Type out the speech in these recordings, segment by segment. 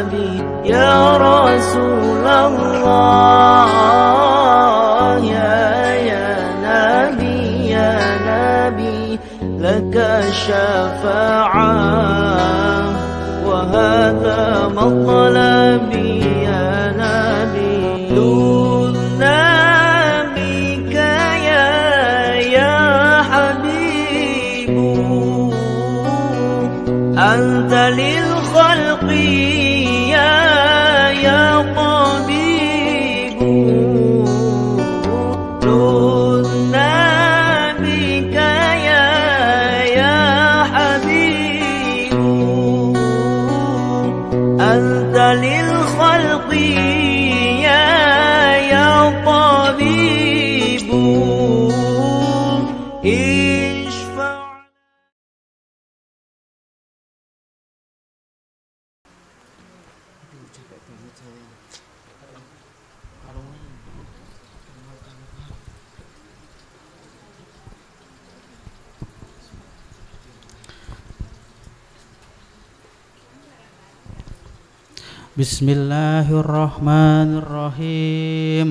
أصحابي يا رسول الله يا يا نبي يا نبي لك الشفاعة وهذا مطلب بسم الله الرحمن الرحيم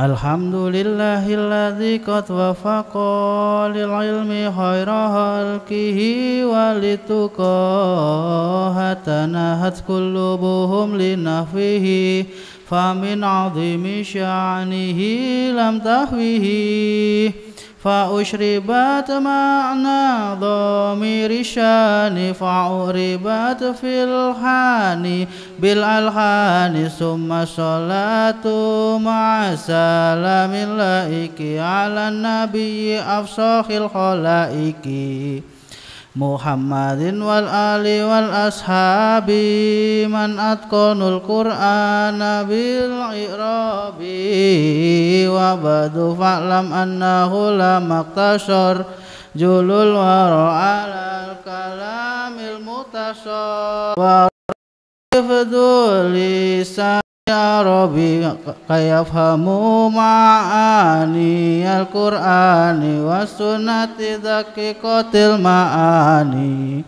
الحمد لله الذي قد وفق للعلم خير خلقه ولتقاه تناهت قلوبهم لنفيه فمن عظيم شأنه لم تهويه فأشربت معنى ضمير الشان فعربت في الحان بالألحان ثم الصلاة مع سلام اللائك على النبي أفصح الخلائق Muhammadin wal ali wal ashabi man atqanul Quran bil irabi wa badu fa'lam annahu la maktashar julul wara al kalamil mutasar wa rifdu lisan Ya Rabbi kayafhamu ma'ani al-Qur'ani wa sunnati dhaqiqatil ma'ani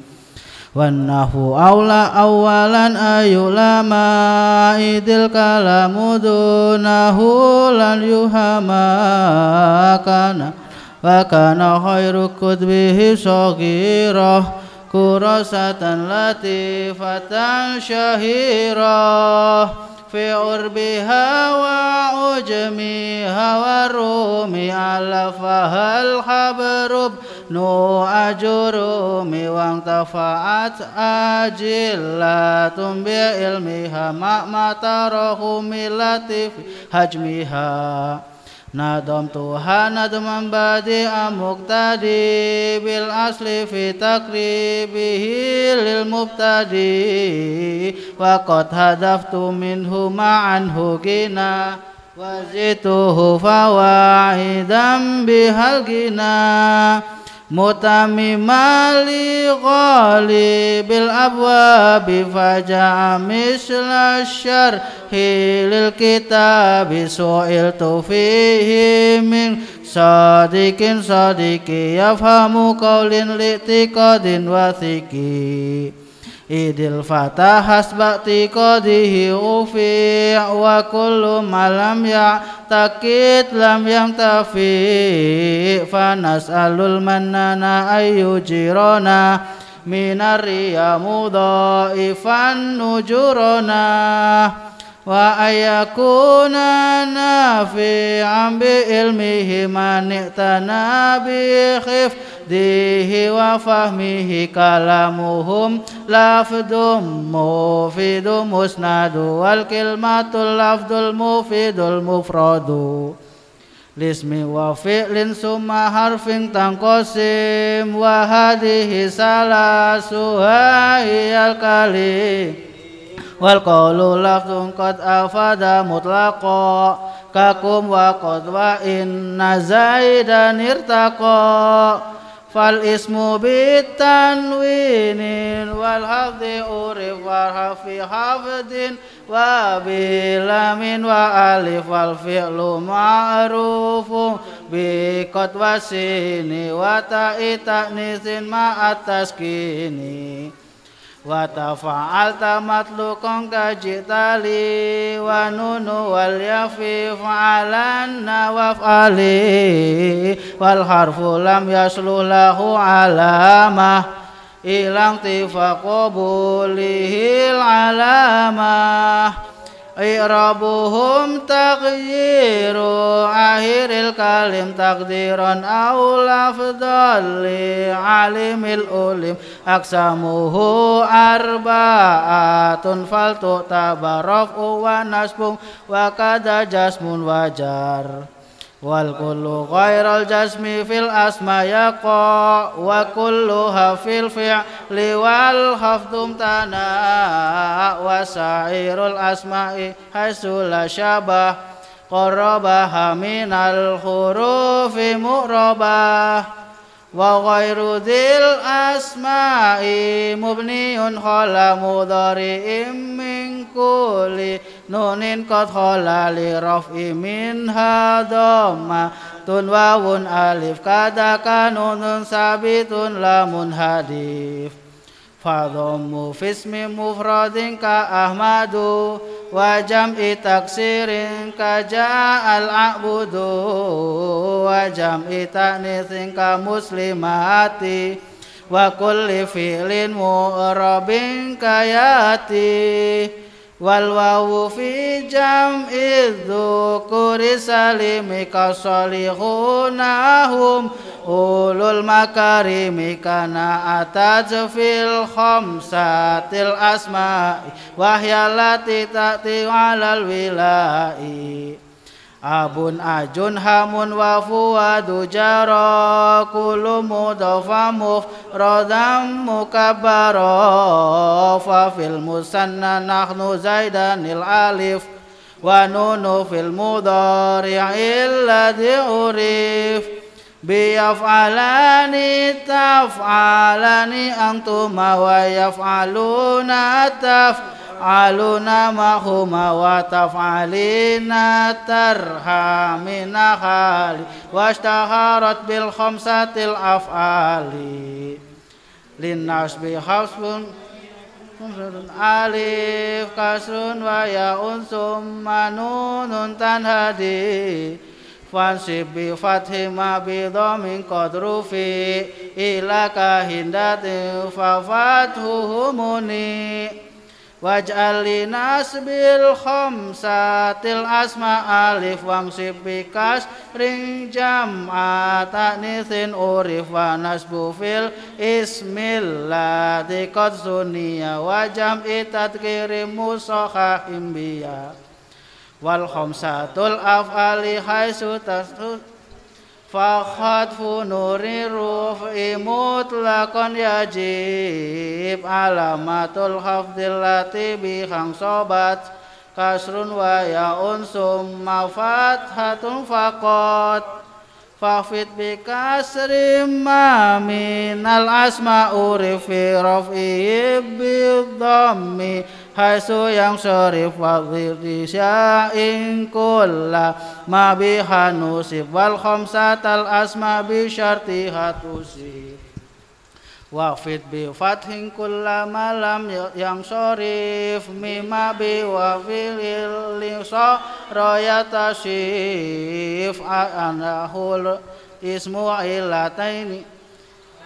wan nahu aula awalan ayulama idil kalamu dunahu lan yuhamakana wa kana khairu kutbihi sagirah كراسة لطيفة شهيرة في عربها وعجمها والروم ألفها الحبر بن أجروم وانتفعت أجلة بعلمها ما مطره من لطيف هجمها Nadom Tuhan nadom ambadi amuk tadi bil asli fitakri bihil tadi, wa hadaf tu minhu ma'an hugina wa zituhu fawaidan bihal gina mutamimali qali bil abwa bi faja misl hilil kita bi suil tufihi min sadikin sadiki yafhamu qaulin li'tiqadin wa Idil fatah hasbati qadihi ufi wa kullu malam ya takit lam yang tafi alul nas'alul ayu jirona minari ya mudhaifan nujurona wa ayakuna nafi ambi ilmihi manik tanabi khif dihi wa fahmihi kalamuhum lafdum mufidu musnadu wal kilmatul lafdul mufidul mufradu lismi wa linsuma summa harfin tangkosim wa hadihi salasuhai al-kalim wal qawlu lafzun qad afada mutlaqa kakum wa qad wa inna zaidan irtaqa fal ismu bitanwinin wal hafdi urif wal hafi hafdin wa bilamin wa alif wal fi'lu ma'rufu bi qad wasini wa ta'i ta'nisin ma'at taskini وتفعلت مطلقا كجتالي ونون واليفي فعلن وافعلي والحرف لم يصلح له علامة إلى انتفاق قبوله العلامة Irabu hum takjiru Akhiril kalim takdiron Aula fadali alimil ulim Aksamuhu arba'atun Faltu tabarok uwa naspung Wakada jasmun wajar والكل غير الجسم في الأسماء يقع وكلها في الفعل والخفض امتنع وسعير الأسماء حيث لا شبه قربها من الخروف مؤربه wa ghairu dzil asma'i mubniun khala mudhari'im min kulli nunin qad khala li raf'i min hadama tun wawun alif kada kanun sabitun lamun hadif فضمه في اسم مفرد كأحمد وجمع تكسير كجاء العبد وجمع تأنيث كمسلمات وكل فعل مؤرب كياتي wal wawu fi jam idzu kurisalimi kasalihunahum ulul makarimi kana ataj fil khamsatil asma wahyalati ta'ti alal wilai Abun ajun hamun wa fuadu jara Kulu mudofa muhradam mukabbara Fa fil musanna nahnu zaidanil alif Wa nunu fil mudari illadhi urif Biyaf'alani taf'alani antuma wa yaf'aluna taf'alani تفعلن معهما وتفعلن ترحمن خالي واشتهرت بالخمسة الأفعال للناس بحسب ألف كسر وياء ثم نون تنهدي فانصب بفتح ما بضم قد رفي إلى كهندة ففاته مني Waj'al nasbil khamsatil asma alif wang sibikas ring jam'a ta'nithin urif wa nasbu fil ismil ladhi qad suniya wa jam'i tadkiri musakha wal khamsatul af'ali haisu tasdud Fakhat funuri ruf imut lakon yajib alamatul hafdil latibi sobat kasrun unsum mafat hatun fakot fafit bi kasrim min al asma urifi rofi bi dhammi Haisu yang syarif wa dhiri sya'in kulla Ma biha nusif wal khomsatal asma bi syarti hatusi Wafid bi fathin kulla malam yang syarif Mima bi wa filil lisa rayata syif Anahul ismu illataini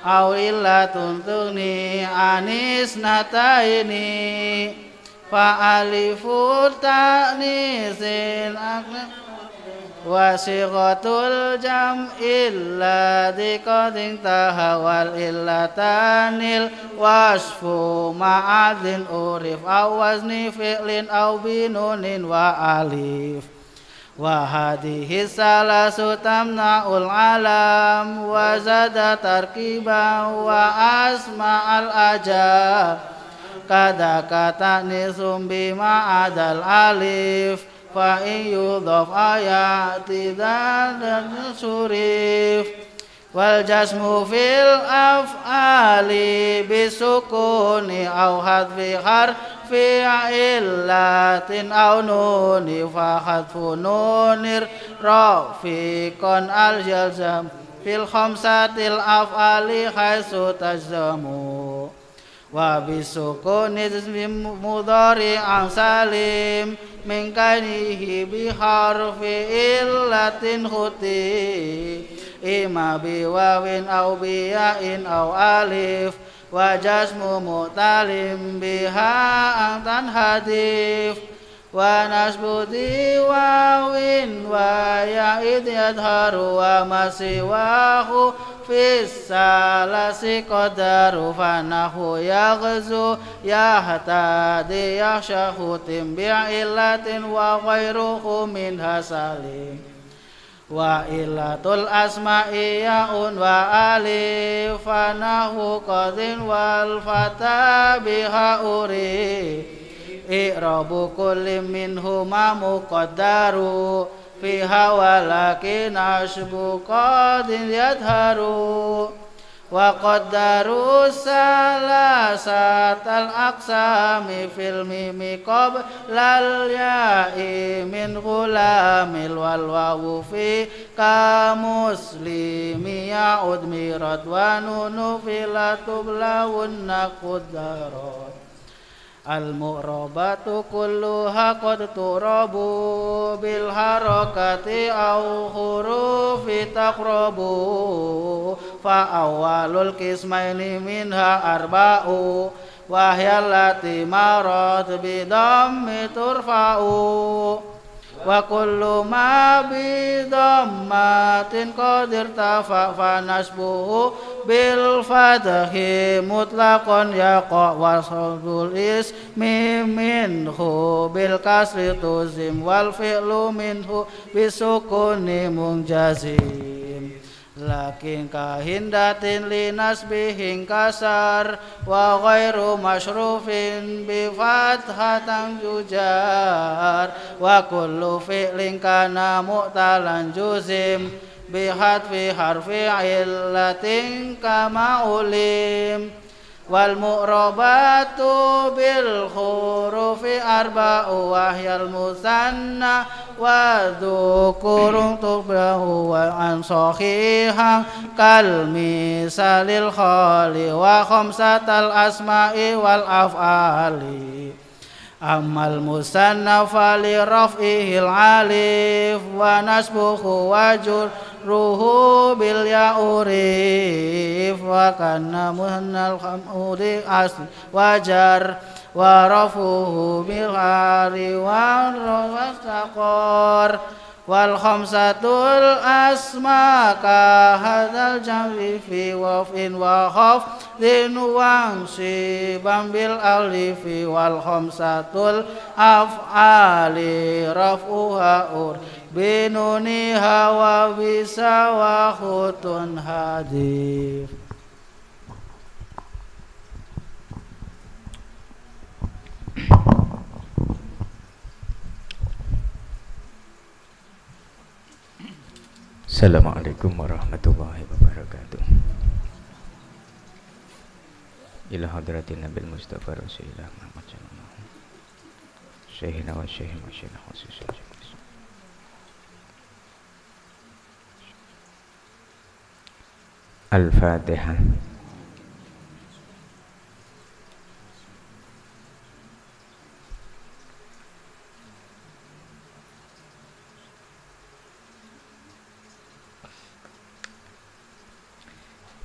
Aw illa tuntuni anis nata ini Fa'alifu ta'nisil aklib Wasiqatul jam illa dikoting tahawal illa tanil Wasfu ma'adin urif Awazni fi'lin aw binunin wa alif Wahadihi salasu tamna'ul alam Wazada tarkiban wa asma'al ajab كذا كتأنيس بما عدا الألف فإن يضاف آياتي ذا شريف والجسم في الأفعال بسكون أو حذف حرف علة أو نون فحذف نون رفيق الجزم في الخمسة الأفعال حيث تجزم wa bisuku nizmim mudari an salim mingkanihi biharfi illatin khuti ima biwawin au biya'in au alif wa jasmu mutalim biha antan hadif ونشبوذي واو ويا إذ يظهر وما سواه في السالس قدر فنه يغزو يهتدي يخشه بعلة وغيره منها سليم وإلة الأسماء ياء وألف فنه قد والفتى بها أريد I'rabu kulli minhuma muqaddaru fiha walakin asbu qadin yadharu wa qaddaru salasat al aqsami fil mimi qab lal ya'i min ghulamil wal wawu fi ka ya'ud mirat wa nunu filatub lawunna qaddarat المؤربات كلها قد تراب بالحركة أو حروف تقرب فأول القسمين منها أربع وهي التي مرت بضم ترفع وكل ما بضمات قد ارتفع فنسبه بالفتح مطلق يقع وصد الاسم منه بالكسر تزم والفعل منه بسكون منجزي Lakin kahindatin linas bihing kasar Wa ghairu mashrufin bifat hatang jujar Wa kullu fi'lin kana mu'talan juzim Bihat fi harfi illatin kama ulim والمؤربات بالخروف أربع وهي المثنى وذكور تبره وعن صحيحا كالمثال الخال وخمسة الأسماء والأفعال أما المثنى فلرفعه العليف ونسبه وجر ruhu bil yaurif wa kana muhannal khamudi asli wajar wa rafuhu bil hari wa rawastaqor wal khamsatul asma ka hadal jamri fi wafin wa khaf lin wangsi bambil alifi wal khamsatul af'ali rafuha ur بنوني هوا بيسا وخطن هادير السلام عليكم ورحمة الله وبركاته إلى حضرة النبي المصطفى رسول الله محمد صلى الله عليه وسلم شيخنا وشيخ مشينا خصوصا Al-Fatihah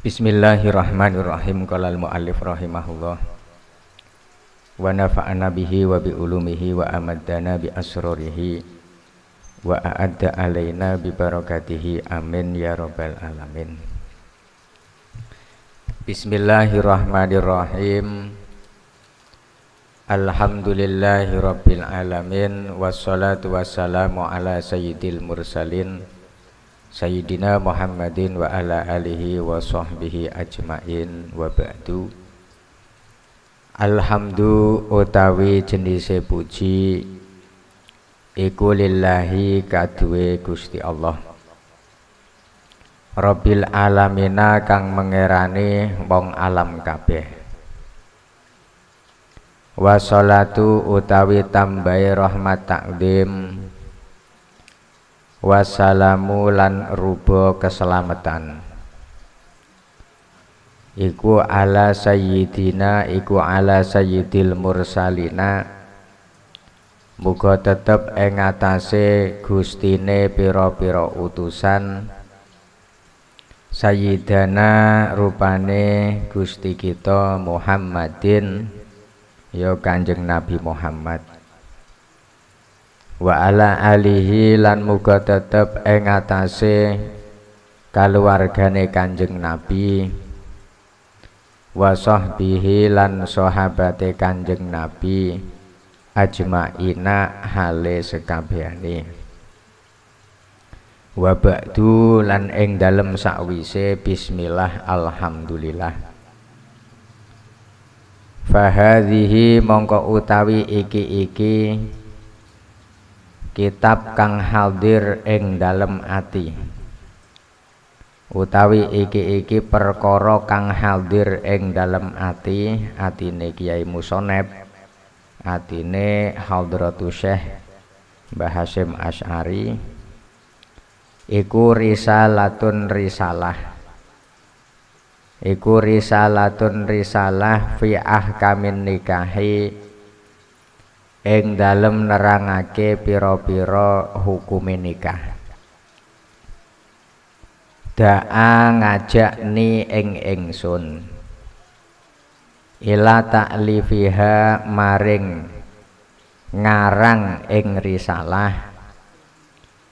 Bismillahirrahmanirrahim al mu'allif rahimahullah Wa nafa'ana bihi wa bi ulumihi wa amaddana bi asrorihi Wa a'adda alaina bi barakatihi amin ya rabbal alamin Bismillahirrahmanirrahim Alhamdulillahi Rabbil Alamin Wassalatu wassalamu ala sayyidil mursalin Sayyidina Muhammadin wa ala alihi wa sahbihi ajmain wa ba'du Alhamdu utawi jenise puji Iku lillahi kadwe gusti Allah Robil alamina kang mengerani wong alam kabeh Wasolatu utawi tambahi rahmat takdim Wasalamu lan rubo keselamatan Iku ala sayyidina iku ala sayyidil mursalina Muga tetep ing atase gustine pira-pira utusan Sayyidana rupane Gusti kita Muhammadin ya Kanjeng Nabi Muhammad wa ala alihi lan muga tetep ing atase kaluwargane Kanjeng Nabi wa sahbihi lan sahabate Kanjeng Nabi ajmaina hale sekabehane wa ba'du lan ing dalem sakwise bismillah alhamdulillah fahadhihi mongko utawi iki-iki kitab kang hadir ing dalem ati utawi iki-iki perkara kang hadir ing dalem ati atine Kiai Musoneb atine Hadratu Syekh Mbah Hasyim Asy'ari iku risalatun risalah iku risalatun risalah fi ahkamin nikahi ing dalem nerangake pira-pira hukum nikah daa ngajak ni ing ingsun ila ta'lifiha maring ngarang ing risalah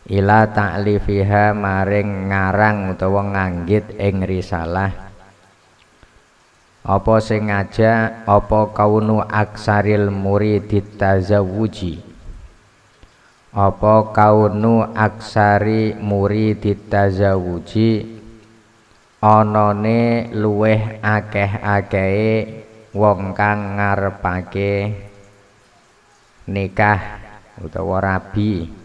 ila ta'lifiha maring ngarang utawa nganggit ing risalah apa sing ngaja apa kaunu aksaril murid tazawuji apa kaunu aksari murid tazawuji anane luweh akeh-akehe wong kang ngarepake nikah utawa rabi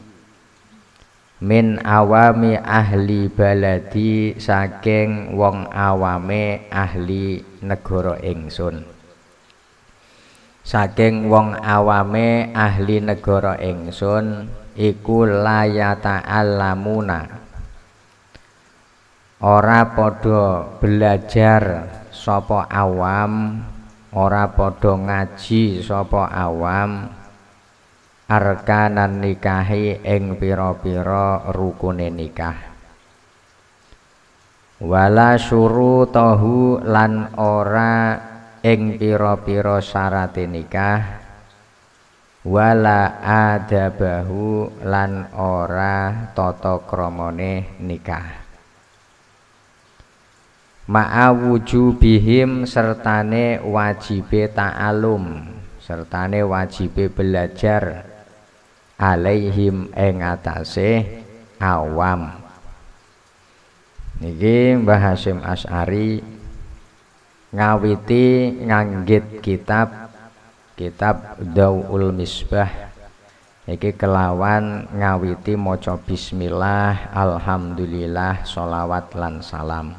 min awami ahli baladi saking wong awame ahli negara ingsun saking wong awame ahli negara ingsun iku layata alamuna ora padha belajar sopo awam ora padha ngaji sapa awam arkanan nikahi ing pira-pira rukune nikah wala tohu lan ora ing pira-pira syarat nikah wala adabahu lan ora tata kramane nikah ma'a wujubihim sertane wajibe ta'alum sertane wajibe belajar alaihim ing atase awam niki Mbah Hasyim Asy'ari ngawiti nganggit kitab kitab Dawul Misbah iki kelawan ngawiti maca bismillah alhamdulillah sholawat lan salam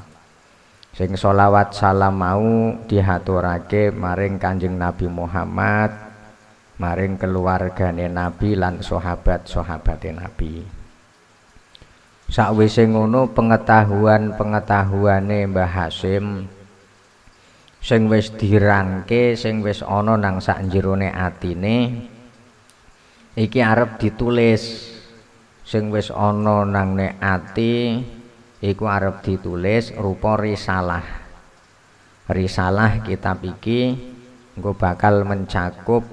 sing sholawat salam mau dihaturake maring Kanjeng Nabi Muhammad maring keluargane Nabi lan sahabat-sahabate Nabi. Sakwise ngono pengetahuan-pengetahuane Mbah Hasim sing wis dirangke sing wis ana nang sak jerone atine iki arep ditulis sing wis ana nang nek ati iku arep ditulis rupa risalah risalah kitab iki nggo bakal mencakup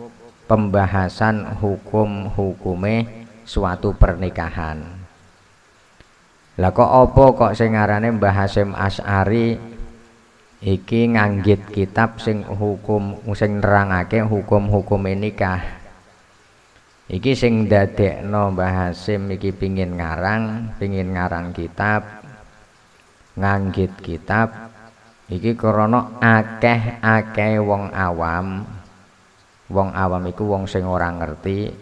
pembahasan hukum-hukume suatu pernikahan. Lah kok apa kok sing ngarane Mbah Hasyim Asy'ari iki nganggit kitab sing hukum sing nerangake hukum-hukum nikah. Iki sing dadekno Mbah Hasyim iki pingin ngarang, pingin ngarang kitab, nganggit kitab iki krana akeh-akeh wong awam wong awam iku wong sing ora ngerti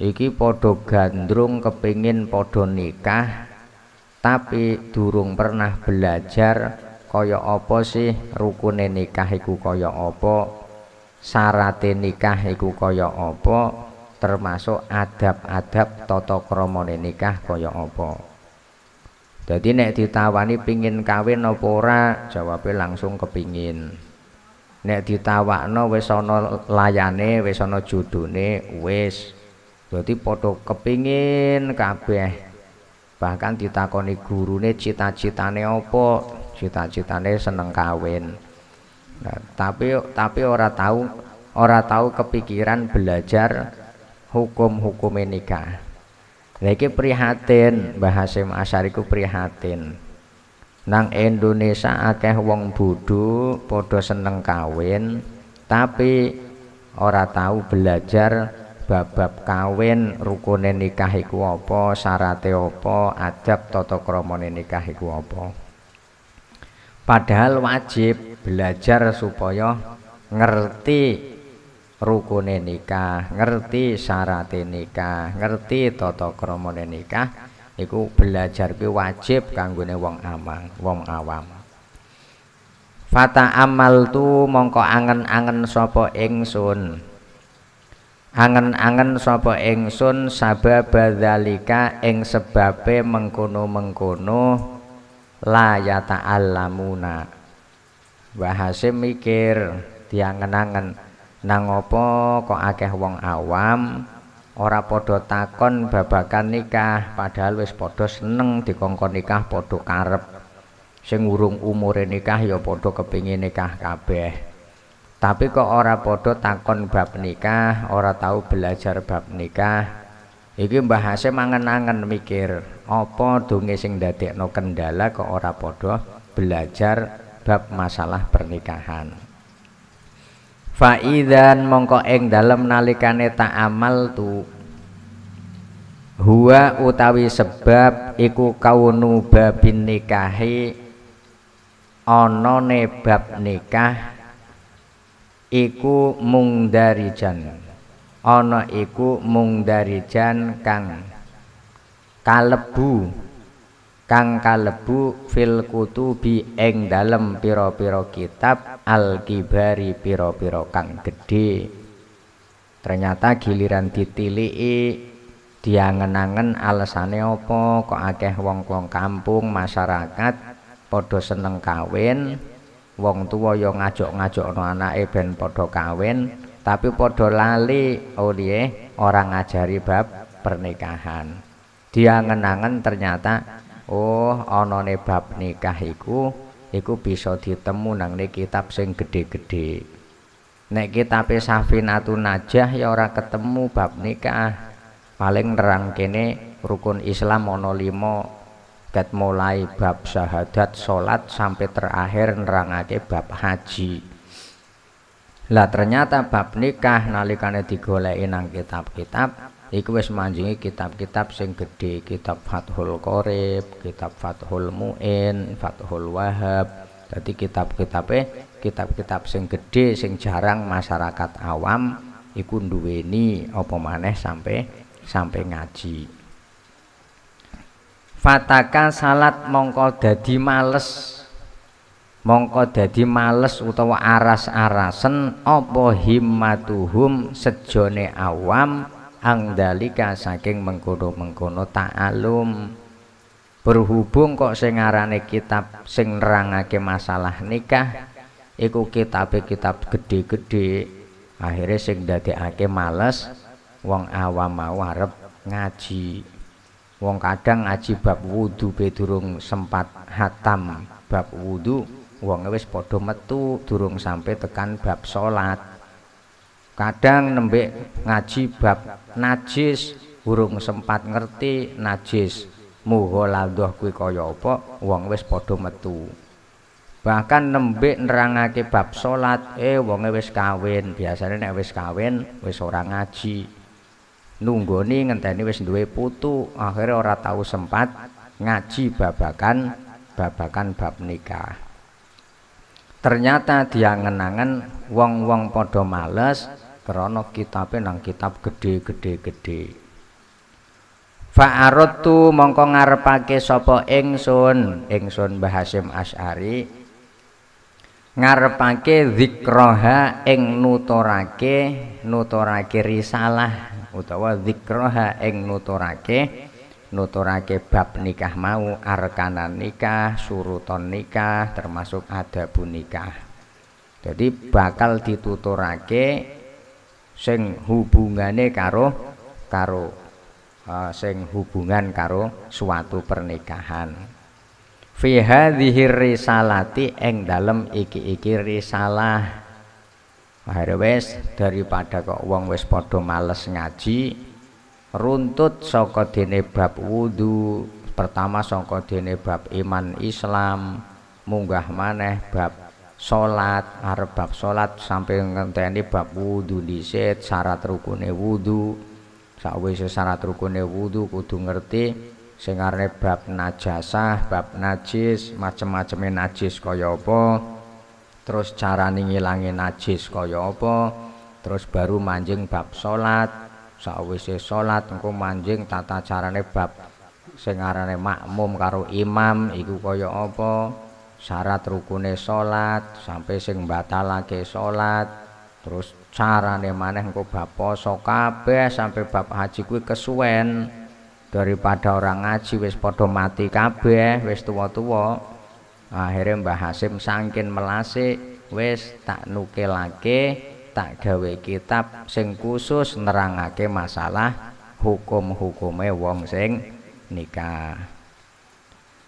iki padha gandrung kepingin padha nikah tapi durung pernah belajar kaya apa sih rukune nikah iku kaya apa syarate nikah iku kaya apa termasuk adab-adab tata krama nikah kaya apa Jadi nek ditawani pingin kawin apa ora, jawabnya langsung kepingin nek ditawakno wis ana layane wis ana judune wis berarti padha kepingin kabeh bahkan ditakoni gurune cita-citane apa cita-citane seneng kawin nah, tapi tapi ora tahu ora tahu kepikiran belajar hukum-hukum nikah lha prihatin bahasa Hasyim Asyariku prihatin nang Indonesia akeh wong bodho padha seneng kawin tapi ora tahu belajar babab kawin rukune nikah iku apa syarate apa adab tata kramane nikah iku apa padahal wajib belajar supaya ngerti rukune nikah ngerti syarate nikah ngerti tata kramane nikah iku belajar kuwi wajib kanggone wong aman, wong awam. Fata amal tu mongko angen-angen sapa ingsun. Angen-angen sapa ingsun sabab zalika ing sebabe mengkono-mengkono la yata'allamuna. bahasa mikir diangen-angen nangopo apa kok akeh wong awam ora podo takon babakan nikah padahal wis podo seneng dikongkon nikah podo karep sing urung umure nikah ya podo kepingin nikah kabeh tapi kok ora podo takon bab nikah ora tahu belajar bab nikah iki Mbah Hasim mikir apa dunge sing ndadekno kendala kok ora podo belajar bab masalah pernikahan Faidan mongko ing dalam nalikane amal tu huwa utawi sebab iku kaunu babin nikahi ana bab nikah iku mung jan, ono iku mung jan kang kalebu kang kalebu fil kutubi eng dalem piro-piro kitab al kibari piro-piro kang gede. ternyata giliran ditiliki dia ngenangan alasane apa kok akeh wong-wong kampung masyarakat podo seneng kawin wong tuwo ya ngajok ngajok no anak eben podo kawin tapi podo lali oh orang orang ngajari bab pernikahan dia ngenangan ternyata oh onone bab nikah iku iku bisa ditemu nang kitab sing gede-gede. nek kitabe safinatu Najah ya ora ketemu bab nikah paling nerang kene rukun Islam ana lima ket mulai bab syahadat salat sampai terakhir nerangake bab haji lah ternyata bab nikah nalikane digoleki nang kitab-kitab Iku wis manjingi kitab-kitab sing gedhe, kitab Fathul Qorib, kitab Fathul Muin, Fathul Wahab. Dadi kitab-kitabe kitab-kitab sing gedhe sing jarang masyarakat awam iku duweni apa maneh sampai sampai ngaji. Fataka salat mongko dadi males. Mongko dadi males utawa aras-arasen apa himmatuhum sejone awam angdalika saking mengkono-mengkono ta'alum berhubung kok sing kitab sing nerangake masalah nikah iku kitabe kitab gede-gede akhirnya sing ndadekake males wong awam mau arep ngaji wong kadang ngaji bab wudu durung sempat hatam bab wudu wong wis padha metu durung sampai tekan bab salat kadang nembek ngaji bab najis burung sempat ngerti najis muga ladoh kuwi kaya apa wong wis padha metu bahkan nembek nerangake bab salat eh wong wis kawin biasanya nek wis kawin wis ora ngaji nunggoni ngenteni wis duwe putu akhirnya ora tahu sempat ngaji babakan babakan bab nikah ternyata dia ngenangan wong-wong padha males Krana kitabe nang kitab gede gede gede. Fa'arut tu mongko ngarepake sopo ingsun, ingsun bahasim as'ari Asy'ari ngarepake zikraha ing nuturake nuturake risalah utawa zikroha ing nuturake nuturake bab nikah mau arkanan nikah, suruton nikah termasuk adabun nikah. Jadi bakal dituturake sing hubungane karo karo uh, sing hubungan karo suatu pernikahan fi hadhihi risalati ing dalem iki-iki risalah wis daripada kok wong wis males ngaji runtut soko dene bab wudu pertama soko dene bab iman Islam munggah maneh bab salat arep bab salat sampai ngenteni bab wudu dhisik syarat rukune wudu sakwise syarat rukune wudu kudu ngerti sing bab najasah, bab najis, macem-maceme najis kaya apa, terus cara ngilangi najis kaya apa, terus baru manjing bab salat, sawise salat engko manjing tata carane bab sing makmum karo imam iku kaya apa, syarat rukune salat sampai sing batalake salat terus carane maneh engko bab poso kabeh sampai bab haji kuwi kesuwen daripada orang ngaji wis padha mati kabeh wis tuwa-tuwa akhirnya Mbah Hasim sangkin melasik wis tak nukilake tak gawe kitab sing khusus nerangake masalah hukum-hukume wong sing nikah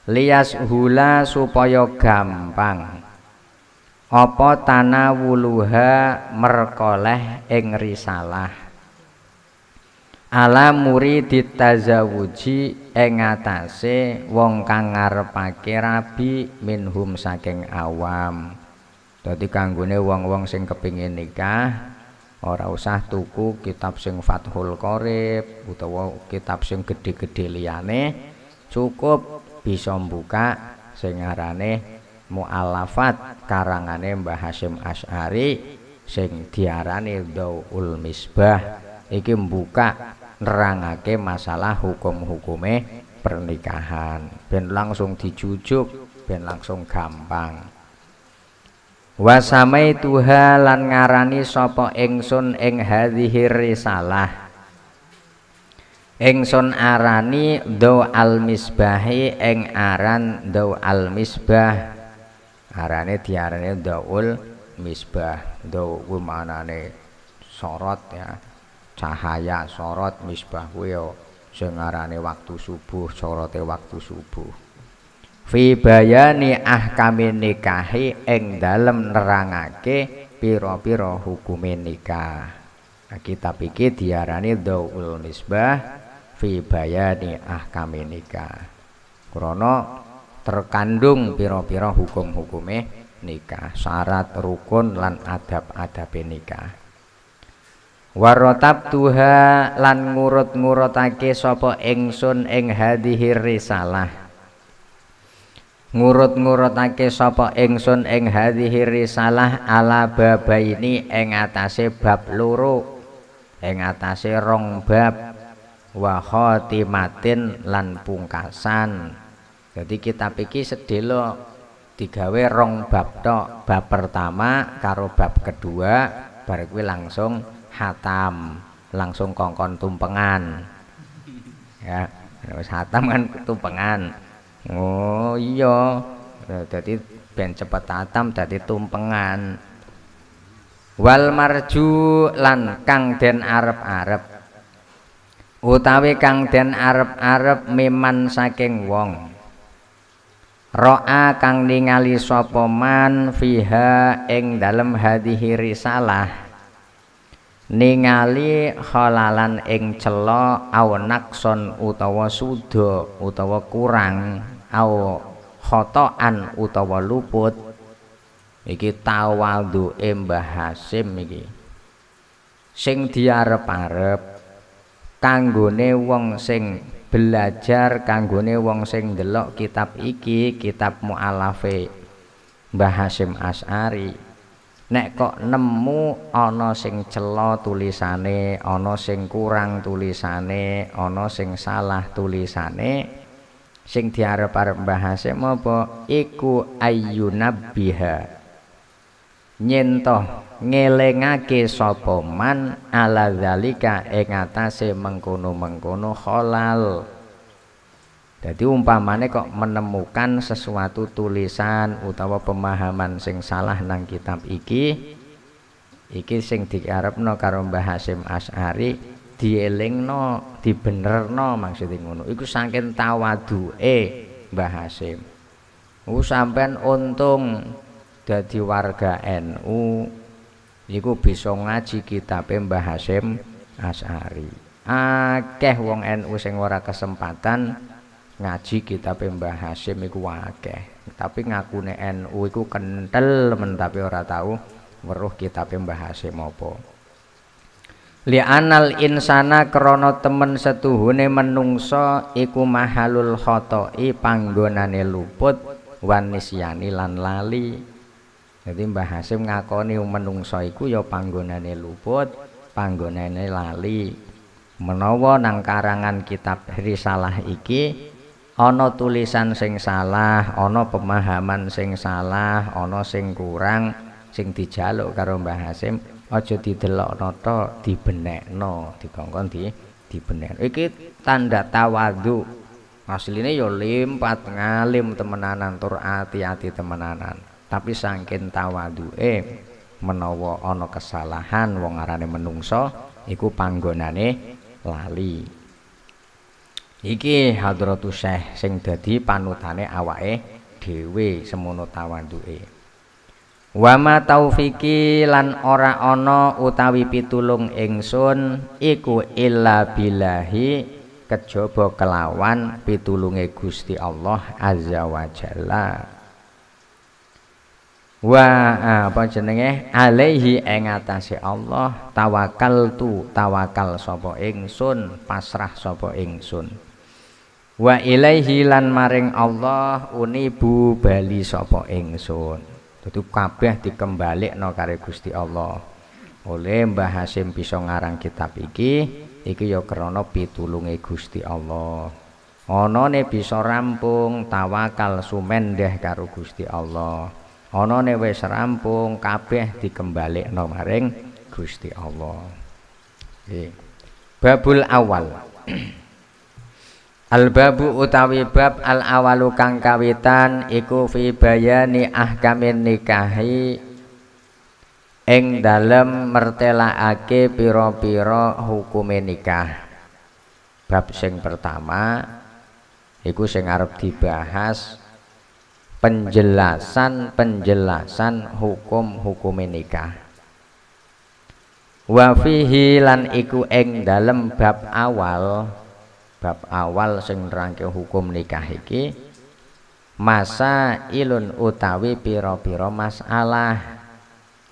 lias hula supaya gampang apa tanawuluha merkoleh ing risalah ala muridit tazawuji ing atase wong kang ngarepake rabi minhum saking awam dadi kanggone wong-wong sing kepingin nikah ora usah tuku kitab sing Fathul Qorib utawa kitab sing gedhe-gedhe liyane cukup bisa buka sing mualafat karangane Mbah Hasyim Ashari sing diarani Dawul Misbah iki membuka nerangake masalah hukum-hukume pernikahan ben langsung dijujuk ben langsung gampang wasamai tuha lan ngarani sapa ingsun ing hadhihi risalah Engson arani do al misbahi eng aran do al misbah arane do ul misbah do ne sorot ya cahaya sorot misbah wio ya sengarane waktu subuh sorote waktu subuh fi bayani kami nikahi eng dalam nerangake piro piro hukum nikah nah, kita pikir tiarane do ul misbah fi bayani ahkami nikah krono terkandung piro-piro hukum hukumnya nikah syarat rukun lan adab adab nikah warotab tuha lan ngurut-ngurutake sopo ingsun ing hadhihi risalah ngurut-ngurutake sopo ingsun ing hadhihi risalah ala babaini ing atase bab loro ing atase rong bab wa khotimatin lan pungkasan jadi kita pikir sedelo digawe rong bab tok bab pertama karo bab kedua baru langsung hatam langsung kongkon tumpengan ya wis hatam kan tumpengan oh iya jadi ben cepet hatam jadi tumpengan wal marju lan kang den arep-arep utawi kang den arep-arep meman saking wong roa kang ningali sapa man fiha ing dalem hadhihi risalah ningali kholalan ing celo au nakson utawa sudo utawa kurang au khotoan utawa luput iki tawaduke Mbah Hasim iki sing diarep-arep kanggone wong sing belajar kanggone wong sing ndelok kitab iki kitab mualafe Mbah Hasim As'ari nek kok nemu ana sing celo tulisane ana sing kurang tulisane ana sing salah tulisane sing diarep-arep Mbah Hasyim apa iku ayyunabbiha yen ngelengake ngelingake sapa man ala zalika ing atase mengkono-mengkono halal jadi umpamane kok menemukan sesuatu tulisan utawa pemahaman sing salah nang kitab iki iki sing diarepno karo Mbah Hasyim Asy'ari dielingno dibenerno maksudnya ngono iku saking tawadue, Mbah Hasyim ku sampean untung dadi warga NU iku bisa ngaji kitab Mbah Hasyim As'ari. Akeh wong NU sing ora kesempatan ngaji kitab Mbah Hasyim iku akeh. Tapi ngakune NU iku kental men tapi ora tau weruh kitab Mbah Hasyim apa. anal insana krana temen setuhune menungso, iku mahalul khotoi panggonane luput wan lan lali jadi Mbah Hasim ngakoni menungso iku ya panggonane luput, panggonane lali. Menawa nang karangan kitab risalah iki ana tulisan sing salah, ana pemahaman sing salah, ana sing kurang sing dijaluk karo Mbah Hasim aja didelokno to, dibenekno, dikongkon di dibenek. Iki tanda tawadhu. Asline ya limpat ngalim temenanan tur ati-ati temenanan tapi saking tawaduke menawa ana kesalahan wong arane menungso iku panggonane lali iki hadratus syekh sing dadi panutane awake dhewe semono tawaduke wama taufiki lan ora ana utawi pitulung ingsun iku illa billahi kejaba kelawan pitulunge Gusti Allah azza wa jalla wa ah, apa jenenge alaihi ing atase Allah tawakal tu tawakal sapa ingsun pasrah sapa ingsun wa ilaihi lan maring Allah unibu bali sapa ingsun tutup kabeh dikembalikno kare Gusti Allah oleh Mbah Hasim bisa ngarang kitab iki iki ya krana pitulunge Gusti Allah ne bisa rampung tawakal sumendeh karo Gusti Allah ne wis rampung kabeh dikembalekno maring Gusti Allah. Nggih. Babul awal. Al-babu utawi bab al-awalu kang kawitan iku fi bayani ahkamin nikahi ing dalem mertelakake pira-pira hukume nikah. Bab sing pertama iku sing arep dibahas penjelasan-penjelasan hukum-hukum nikah wa fihi lan iku eng dalam bab awal bab awal sing rangke hukum nikah iki masa ilun utawi piro-piro masalah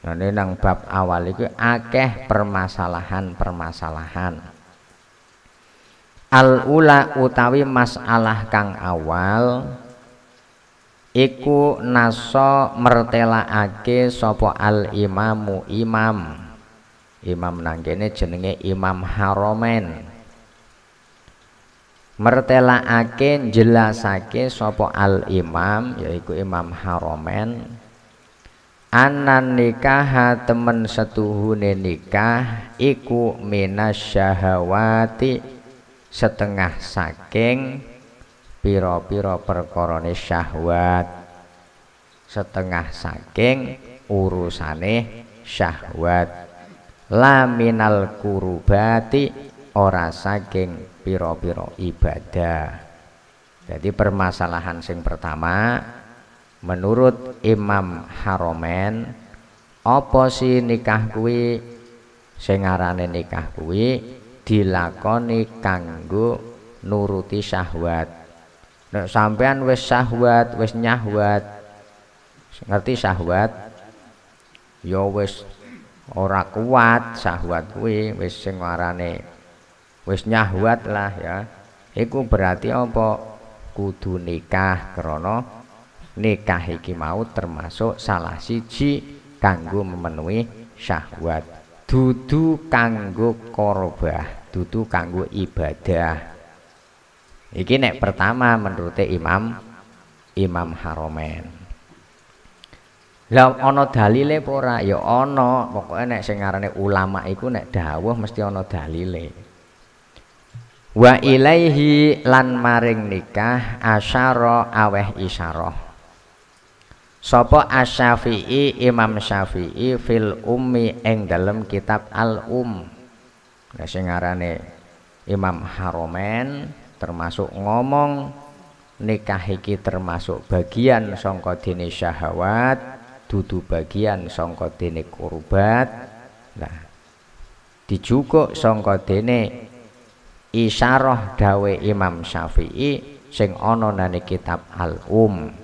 ini nang bab awal itu akeh permasalahan-permasalahan. Al ula utawi masalah kang awal iku nasa ake sapa al imamu imam imam nanggene jenenge imam haromen ake jelasake sapa al imam yaiku imam haromen anan nikah temen setuhune nikah iku syahawati setengah saking pira-pira perkorone syahwat setengah saking urusane syahwat laminal kurubati ora saking pira-pira ibadah jadi permasalahan sing pertama menurut Imam Haromen apa si nikah kuwi sing arane nikah kuwi dilakoni kanggo nuruti syahwat Nek sampean wis syahwat, wis nyahwat. Ngerti syahwat? Ya wis ora kuat syahwat kuwi, wis sing warane wis nyahwat lah ya. Iku berarti apa? Kudu nikah karena nikah iki mau termasuk salah siji kanggo memenuhi syahwat. Dudu kanggo korbah, dudu kanggo ibadah. Iki nek pertama menurut Imam Imam Haromen. Lah ana dalile apa ora? Ya ana, pokoke nek sing ulama iku nek dawuh mesti ana dalile. Wa ilaihi lan maring nikah asyara aweh isyarah. Sopo Asy-Syafi'i Imam Syafi'i fil ummi ing dalam kitab Al-Um. Nek sing Imam Haromen termasuk ngomong nikah iki termasuk bagian sangka dene syahwat dudu bagian sangka dene kurbat lah dijukuk sangka dene isyarah dawe Imam Syafi'i sing ana nani kitab Al-Um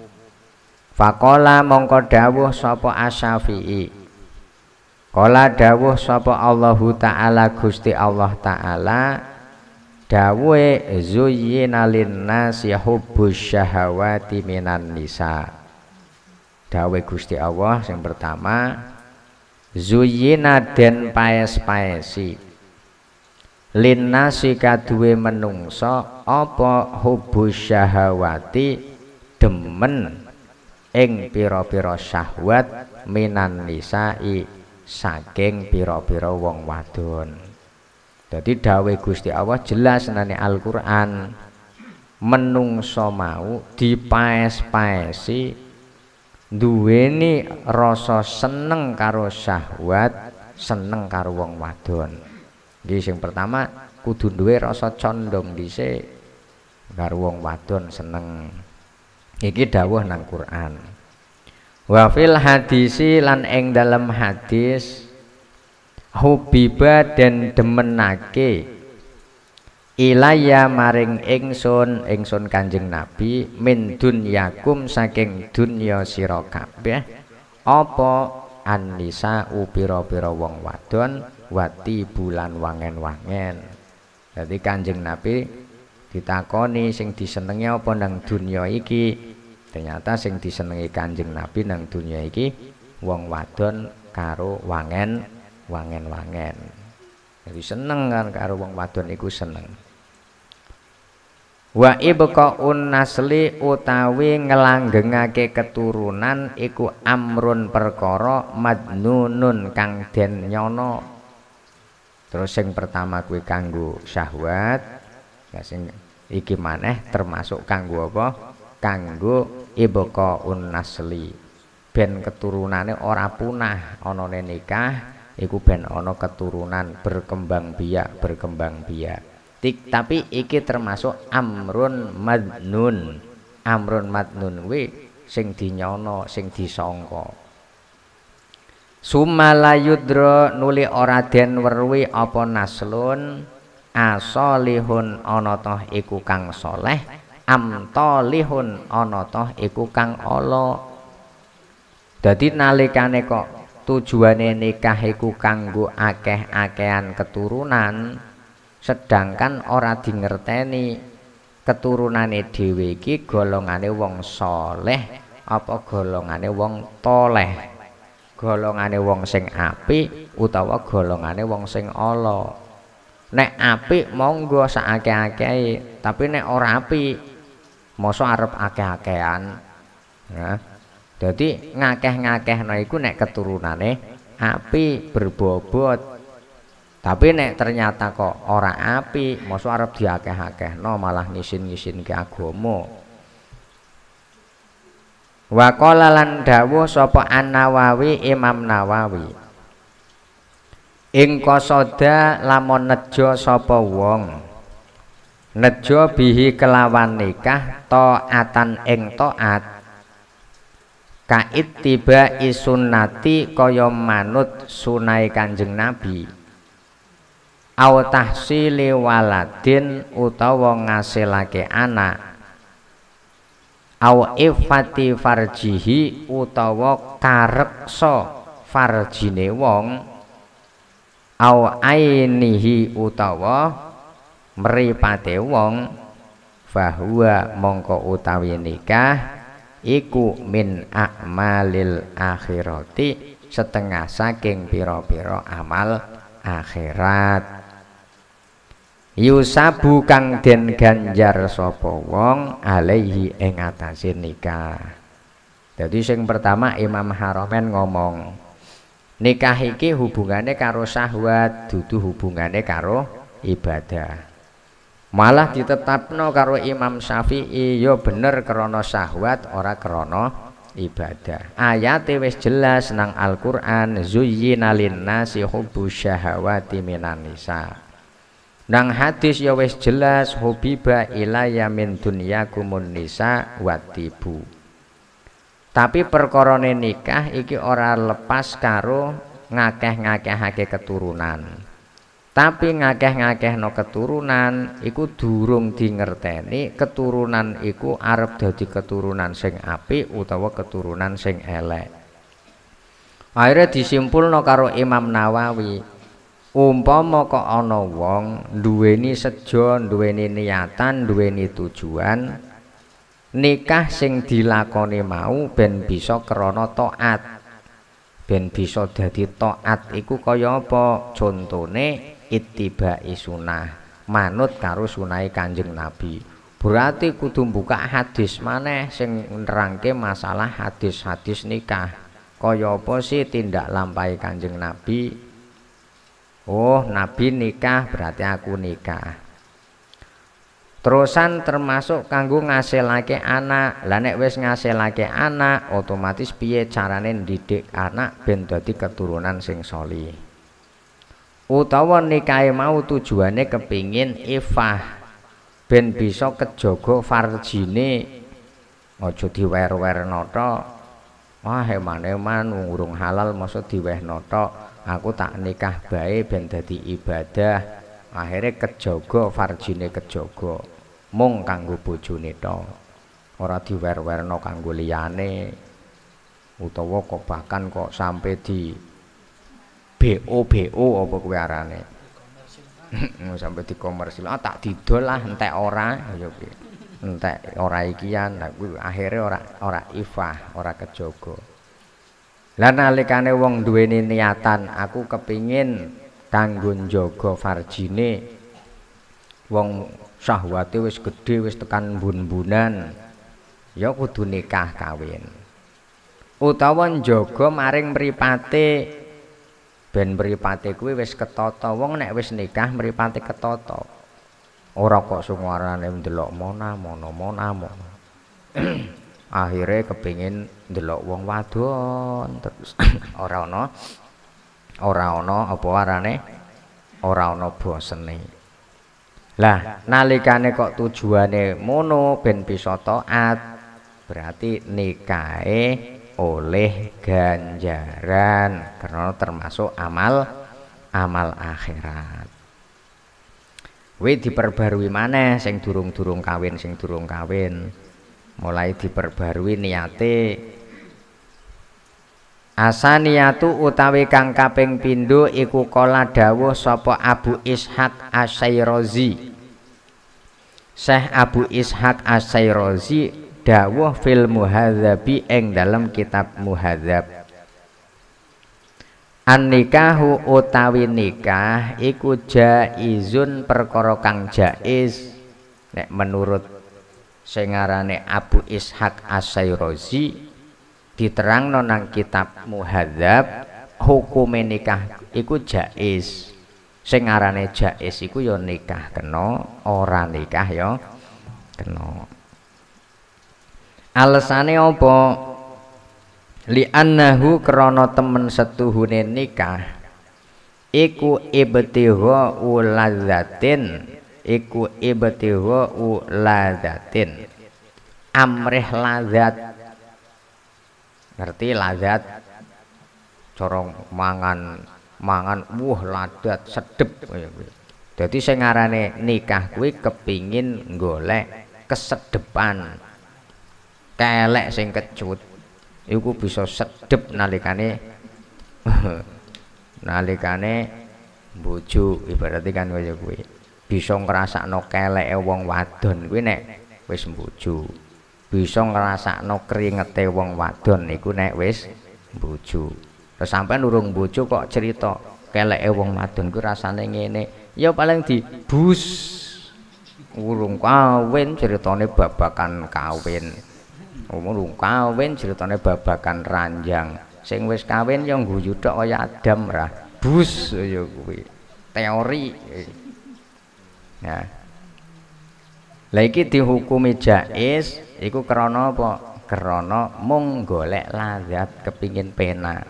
Faqala mongko dawuh sapa Asy-Syafi'i Kala dawuh sapa Allahu taala Gusti Allah taala dawe zuyyina linnasi si syahawati minan nisa dawe Gusti Allah yang pertama pae den paes-paesi linnasi kaduwe menungso apa hubbus syahawati demen ing piro piro syahwat minan i saking piro piro wong wadon jadi dawe Gusti Allah jelas nani Al-Qur'an menungso mau dipaes-paesi duweni rasa seneng karo syahwat, seneng karo wong wadon. jadi yang pertama kudu duwe rasa condong dice karo wong wadon seneng. Iki dawuh nang Qur'an. wafil hadisi lan eng dalam hadis hubiba dan demenake ilaya maring ingsun ingsun Kanjeng Nabi min dunyakum saking dunya sira kabeh apa annisa upira-pira wong wadon wati bulan wangen-wangen jadi Kanjeng Nabi ditakoni sing disenengi apa nang dunya iki ternyata sing disenengi Kanjeng Nabi nang dunya iki wong wadon karo wangen wangen-wangen. Jadi seneng kan karo wong wadon iku seneng. Wa ibqaun nasli utawi ngelanggengake keturunan iku amrun perkara madnunun kang den nyono. Terus yang pertama kuwi kanggo syahwat, ya sing iki maneh termasuk kanggo apa? Kanggo ibqaun nasli. Ben keturunane ora punah onone nikah iku ben ono keturunan berkembang biak berkembang biak Tik, tapi iki termasuk amrun madnun amrun madnun we sing dinyono sing disangka sumalayudra nuli ora den werwi apa naslun asolihun ana toh iku kang soleh amtolihun ana toh iku kang ala dadi nalikane kok tujuane nikah iku kanggo akeh-akehan keturunan sedangkan ora dingerteni keturunane dhewe iki golongane wong soleh apa golongane wong toleh golongane wong sing api, utawa golongane wong sing ala nek api monggo sak akeh tapi nek ora apik mosok arep akeh-akehan nah jadi ngakeh-ngakeh no iku nek keturunane api berbobot. Tapi nek ternyata kok ora api, mau arep diakeh-akeh no malah ngisin-ngisin ke agomo. wakola landawo Sopo An-Nawawi Imam Nawawi. Ing kosoda lamon nejo sopo wong. Nejo bihi kelawan nikah Toatan ing Toat kait tiba sunnati kaya manut sunai kanjeng nabi au tahsili waladin utawa ngasilake anak au ifati farjihi utawa kareksa farjine wong au ainihi utawa mripate wong bahwa mongko utawi nikah iku min akmalil akhirati setengah saking piro-piro amal akhirat yusabu kang den ganjar sapa wong alaihi ing atase nikah jadi yang pertama Imam Haromen ngomong nikah iki hubungannya karo syahwat dudu hubungannya karo ibadah malah ditetapno karo Imam Syafi'i yo ya bener krana syahwat ora krana ibadah ayat wis jelas nang Al-Qur'an zuyyina linnasi hubbus syahawati minan nisa nang hadis ya wis jelas hubiba ilayya min dunyakumun nisa watibu tapi perkorone nikah iki ora lepas karo ngakeh-ngakehake keturunan tapi ngakeh-ngakeh no keturunan iku durung dingerteni keturunan iku arep dadi keturunan sing api utawa keturunan sing elek akhirnya no karo Imam Nawawi umpama kok ana wong duweni sejo duweni niatan duweni tujuan nikah sing dilakoni mau ben bisa krana taat ben bisa dadi taat iku kaya apa contone ittibai sunnah manut karo sunai kanjeng nabi berarti kudu buka hadis mana sing nerangke masalah hadis-hadis nikah kaya apa sih tindak lampai kanjeng nabi oh nabi nikah berarti aku nikah Terusan termasuk kanggo ngasilake anak. lanek wes wis ngasilake anak, otomatis piye carane ndidik anak ben dadi keturunan sing solih. utawa nikahe mau tujuane kepingin ifah ben bisa kejaga farjine aja diwer-wer notho wah emane man urung halal masa diweh notho aku tak nikah bae ben dadi ibadah akhirnya kejaga farjine kejaga mung kanggo bojone to ora diwer-werno kanggo liyane utawa kok bahkan kok sampe di BO BO apa kowe arane sampai di komersil ah tak didol lah entek ora ente ora ikian nah, akhirnya ora ora ifah ora kejogo Lah nalikane wong duweni niatan aku kepingin tanggung jogo farjine wong syahwate wis gedhe wis tekan bun-bunan ya kudu nikah kawin Utawan jogo maring mripate ben mripate kuwi wis ketata wong nek wis nikah mripate ketata ora kok sungarane ndelok mona mono mona mono akhirnya kepingin ndelok wong wadon terus ora ana ora ana apa arane ora ana bosene Lah nalikane kok tujuane mono ben pisata at berarti nikahe oleh ganjaran karena termasuk amal amal akhirat we diperbarui mana sing durung-durung kawin sing durung kawin mulai diperbarui niate niatu utawi kang kaping pindo iku kola dawuh sopo Abu Ishak Asyairozi Syekh Abu Ishaq Asyairozi dawuh fil muhadzabi eng dalam kitab muhadzab An nikahu utawi nikah iku jaizun perkara kang jaiz nek menurut sing Abu Ishaq As-Sairazi diterangno nang kitab muhadzab hukum nikah iku jaiz sing ngarane jaiz iku ya nikah kena ora nikah ya kena Alesane apa? anahu krana temen setuhune nikah iku ibtiha uladzatin iku ibtiha uladzatin amrih lazat ngerti lazat corong mangan mangan wah ladat sedep jadi saya ngarane nikah kuwi kepingin golek kesedepan Kelek sing kecut iku bisa sedep nalikane nalikane bojo ibarat kan kaya kuwi bisa ngrasakno keleke wong wadon kuwi nek wis bojo bisa ngrasakno keringete wong wadon iku nek wis bojo terus sampean urung bojo kok cerita keleke wong wadon kuwi rasane ngene ya paling dibus urung kawin ceritane babakan kawin Oh, umur kawin ceritane babakan ranjang sing wis kawin yang gue tok kaya adam ra bus ya kuwi teori ya lagi iki dihukumi jais iku krana apa krana mung golek lazat kepingin penak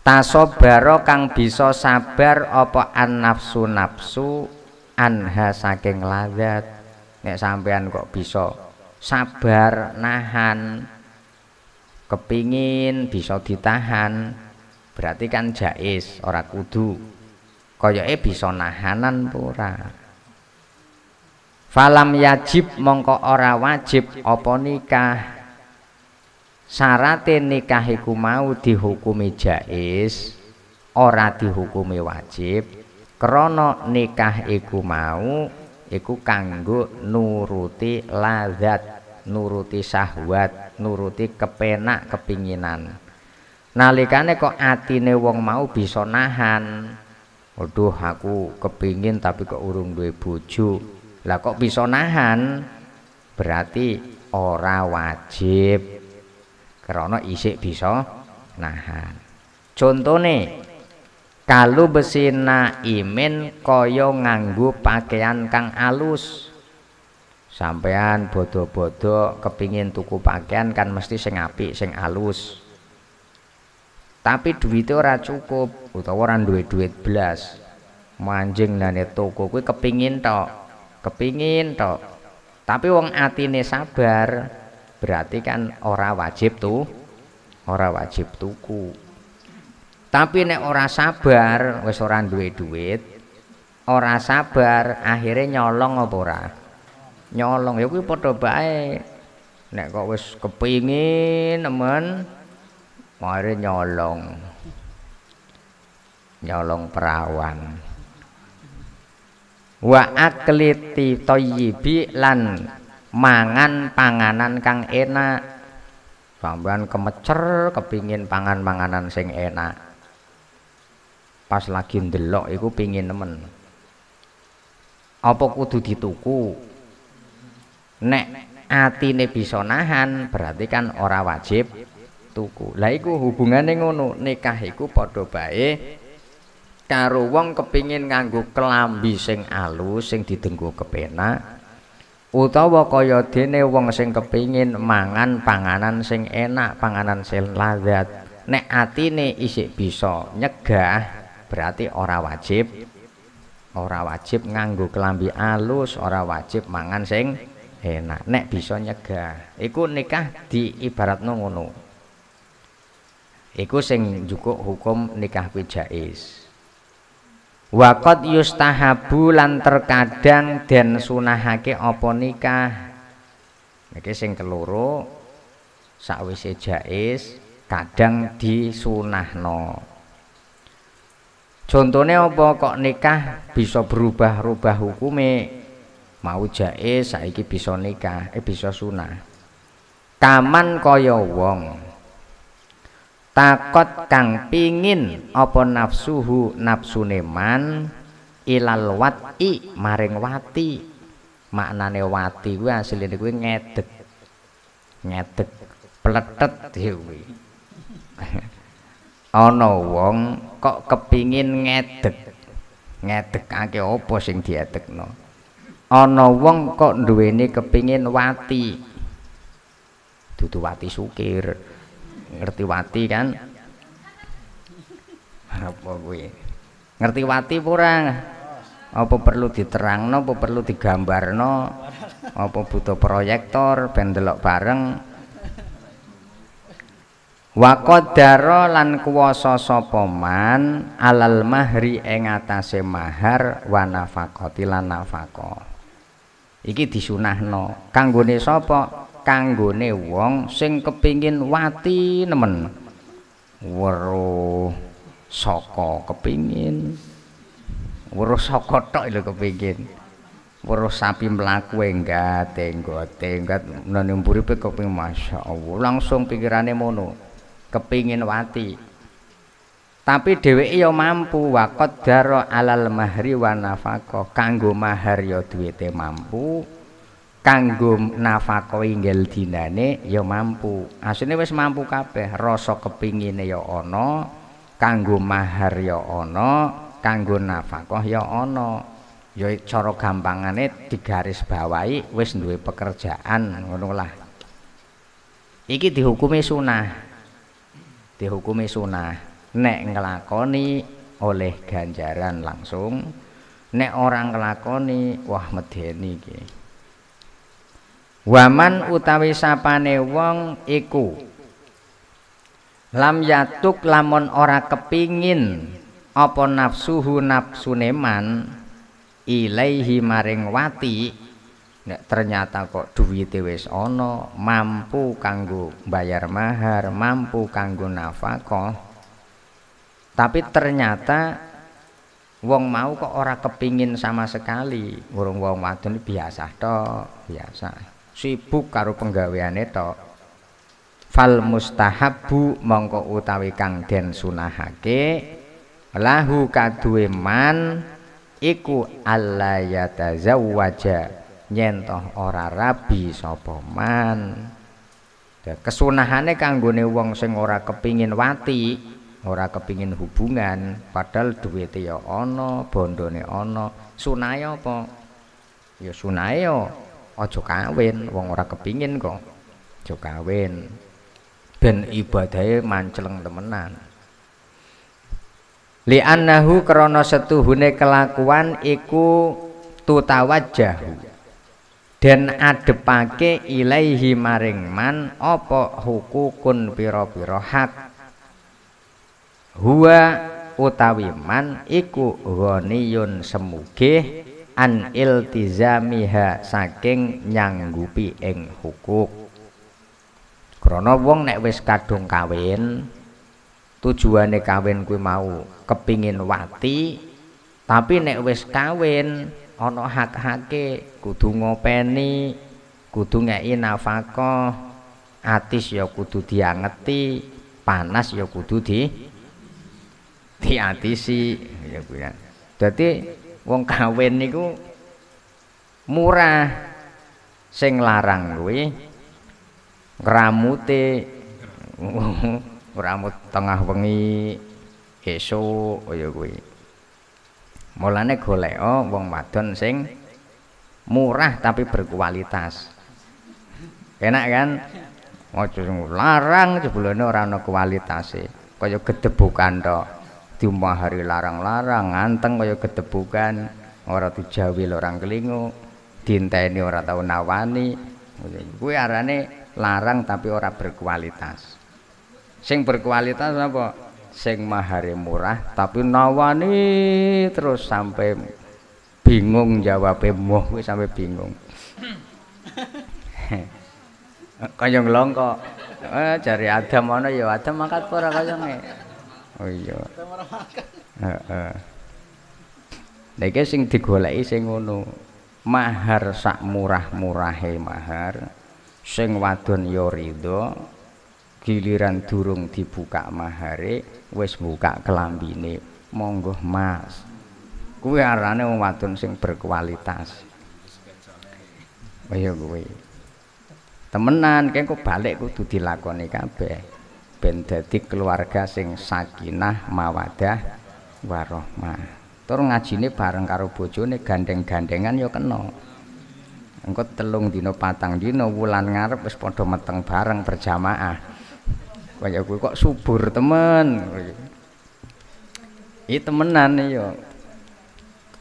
tasobaro kang bisa sabar apa an nafsu nafsu anha saking lazat nek sampean kok bisa sabar nahan kepingin bisa ditahan berarti kan jais ora kudu eh bisa nahanan pura falam yajib mongko ora wajib apa nikah syarat nikah iku mau dihukumi jais ora dihukumi wajib Krono nikah iku mau iku kanggo nuruti lazat nuruti syahwat nuruti kepenak kepinginan nalikane kok atine wong mau bisa nahan Waduh aku kepingin tapi kok urung duwe bojo lah kok bisa nahan berarti ora wajib karena isik bisa nahan contone kalu besi naimin kaya nganggu pakaian kang alus sampean bodoh-bodoh kepingin tuku pakaian kan mesti sing api, sing alus tapi duitnya ora cukup utawa orang duit duit belas manjing nane toko kue kepingin tok kepingin tok tapi wong atine sabar berarti kan ora wajib tuh ora wajib tuku tapi nek ora sabar wes orang duit duit ora sabar akhirnya nyolong apa ora nyolong ya kuwi padha bae nek kok wis kepingin nemen mari nyolong nyolong perawan wa akliti thayyibi lan mangan panganan kang enak sampean kemecer kepingin pangan panganan sing enak pas lagi ndelok iku pingin nemen apa kudu dituku nek atine bisa nahan berarti kan ora wajib tuku lah iku hubungane ngono nikah iku padha bae karo wong kepingin nganggo kelambi sing alus sing didenggo kepena. utawa kaya dene wong sing kepingin mangan panganan sing enak panganan sing lazat nek atine isik bisa nyegah berarti ora wajib ora wajib nganggo kelambi alus ora wajib mangan sing enak nek bisa nyegah iku nikah di ibarat ngono iku sing njukuk hukum nikah kuwi jais waqat yustahabu lan terkadang dan sunahake apa nikah niki sing keloro sakwise jais kadang disunahno contohnya apa kok nikah bisa berubah-ubah hukumnya? mau jae saiki bisa nikah e bisa sunah kaman kaya wong takot kang pingin apa nafsuhu nafsu neman ilal wati maring wati maknane wati kuwi asline niku ngedeg ngedeg peletet dhewe ana wong kok kepingin ngedeg ngedekake apa sing diedekno ana wong kok duweni kepingin wati dudu wati sukir ngerti wati kan apa kuwi ngerti wati ora apa perlu diterangno apa perlu digambarno apa butuh proyektor ben delok bareng Wakodaro daro lan kuwasa sapa man alal mahri ing mahar wa nafaqati lan nafaqah iki disunahno kanggone sapa kanggone wong sing kepingin wati nemen weruh saka kepingin weruh saka tok lho kepingin weruh sapi mlaku enggat enggat enggat nang mburipe kepingin masyaallah langsung pikirane mono kepingin wati tapi dheweke yo mampu waqad daro alal mahri wa nafaqo kanggo mahar ya duwite mampu kanggo nafaqo inggil dinane yo mampu asline wis mampu kabeh rasa kepingine yo ana kanggo mahar yo ana kanggo nafaqoh yo ana yo cara gampangane digaris bawahi wis duwe pekerjaan ngono lah iki dihukumi sunah dihukumi sunah nek ngelakoni oleh ganjaran langsung nek orang ngelakoni wah medeni iki waman utawi sapane wong iku lam yatuk lamun ora kepingin apa nafsuhu nafsu neman ilaihi maring wati nek ternyata kok duwite wis ana mampu kanggo bayar mahar mampu kanggo nafkah tapi ternyata wong mau kok ora kepingin sama sekali. Urung wong wadon biasa toh biasa. Sibuk karo penggaweane to. Fal mustahabu mongko utawi kang den sunahake lahu kaduwe man iku alla yatazawwaja yen nyentoh ora rabi sopoman. man. Kesunahane kanggone wong sing ora kepingin wati ora kepingin hubungan padahal duwite ya ana bondone ana sunah apa ya sunah ya aja kawin wong ora kepingin kok aja kawin ben ibadahe manceleng temenan li annahu krana setuhune kelakuan iku tutawajjah dan adepake ilaihi maring man apa hukukun pira-pira hak huwa utawi man iku ghaniyun semuge an iltizamiha saking nyanggupi ing hukuk krana wong nek wis kadung kawin tujuane kawin kuwi mau kepingin wati tapi nek wis kawin ana hak-hake kudu ngopeni kudu ngeki nafkah atis ya kudu diangeti panas ya kudu di diatisi iya, ya kuwi. wong kawin niku murah. Sing larang kuwi ngramute ngramut tengah wengi esuk ya kuwi. Mulane golek wong wadon sing murah tapi berkualitas. Enak kan? Ojo larang jebulane ora ana kualitase. Kaya gedebukan tok hari larang-larang nganteng kaya gedebukan ora dijawi orang kelingu dinteni ora tau nawani kuwi arane larang tapi ora berkualitas sing berkualitas apa sing mahari murah tapi nawani terus sampai bingung jawabnya moh kuwi sampai bingung kaya nglongkok eh jare Adam mana ya Adam makat pura kaya Oh iya. Heeh. Nek sing digoleki sing ngono. Mahar sak murah-murahe murah mahar. Sing wadon ya rida, giliran durung dibuka mahare wis buka kelambine. Monggo Mas. Kuwi arane wong wadon sing berkualitas. Oh, Ayo kowe. Temenan kengko balik kudu dilakoni kabeh. ben dadi keluarga sing sakinah mawadah warohmah tur ngajine bareng karo bojone gandeng-gandengan ya kena engko telung dino patang dino wulan ngarep wis padha meteng bareng berjamaah kaya kuwi kok subur temen iki temenan ya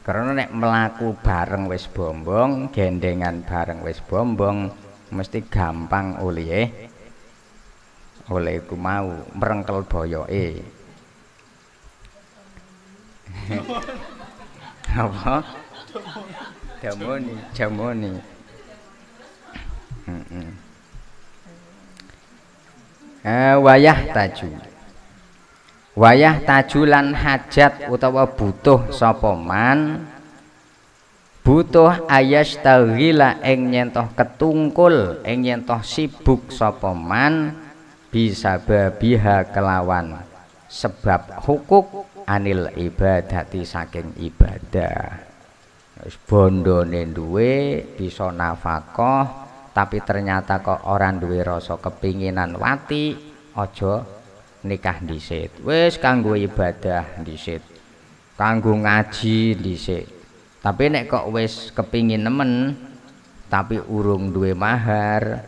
karena nek melaku bareng wis bombong gendengan bareng wis bombong mesti gampang oleh oleh ku mau merengkel boyoke apa jamoni jamoni eh, wayah taju wayah tajulan hajat utawa butuh sopoman butuh ayas tagila ing nyentoh ketungkul ing nyentoh sibuk sopoman man bisa babiha kelawan sebab hukuk anil ibadati saking ibadah bondo bondone duwe bisa nafakoh tapi ternyata kok orang duwe rasa kepinginan wati ojo nikah disit wis kanggo ibadah disit kanggo ngaji disit tapi nek kok wis kepingin nemen tapi urung duwe mahar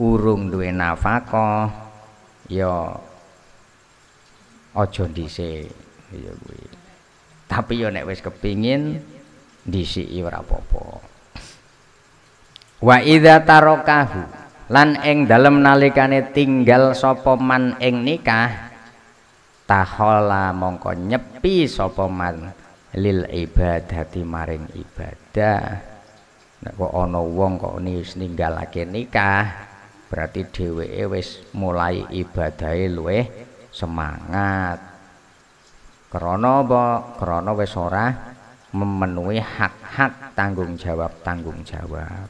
urung duwe nafakoh ya aja dhisik ya kuwi tapi ya nek wis kepingin dhisiki ora apa-apa wa idza tarakahu lan ing dalem nalikane tinggal sapa man ing nikah tahola mongko nyepi sapa man lil ibadati maring ibadah nek kok ana wong kok ninggalake nikah berarti dheweke wis mulai ibadahe luwih semangat krana apa krana wis ora memenuhi hak-hak tanggung jawab tanggung jawab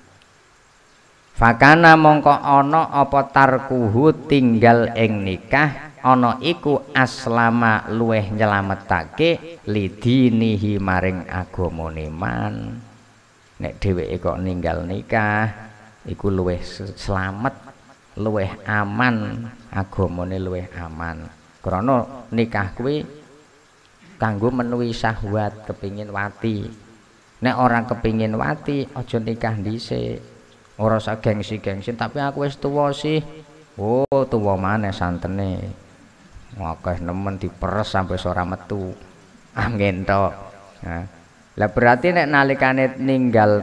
fakana mongko ono apa tarkuhu tinggal eng nikah ono iku aslama luweh nyelametake lidinihi maring agamane man nek dheweke kok ninggal nikah iku luweh selamat luweh aman agamane luweh aman krana nikah kuwi kanggo menuhi syahwat kepingin wati nek orang kepingin wati aja nikah dhisik ora sak gengsi-gengsi tapi aku wis tuwa sih oh tuwa maneh santene akeh nemen diperes sampai ora metu anggen ah, tok lah berarti nek nalikane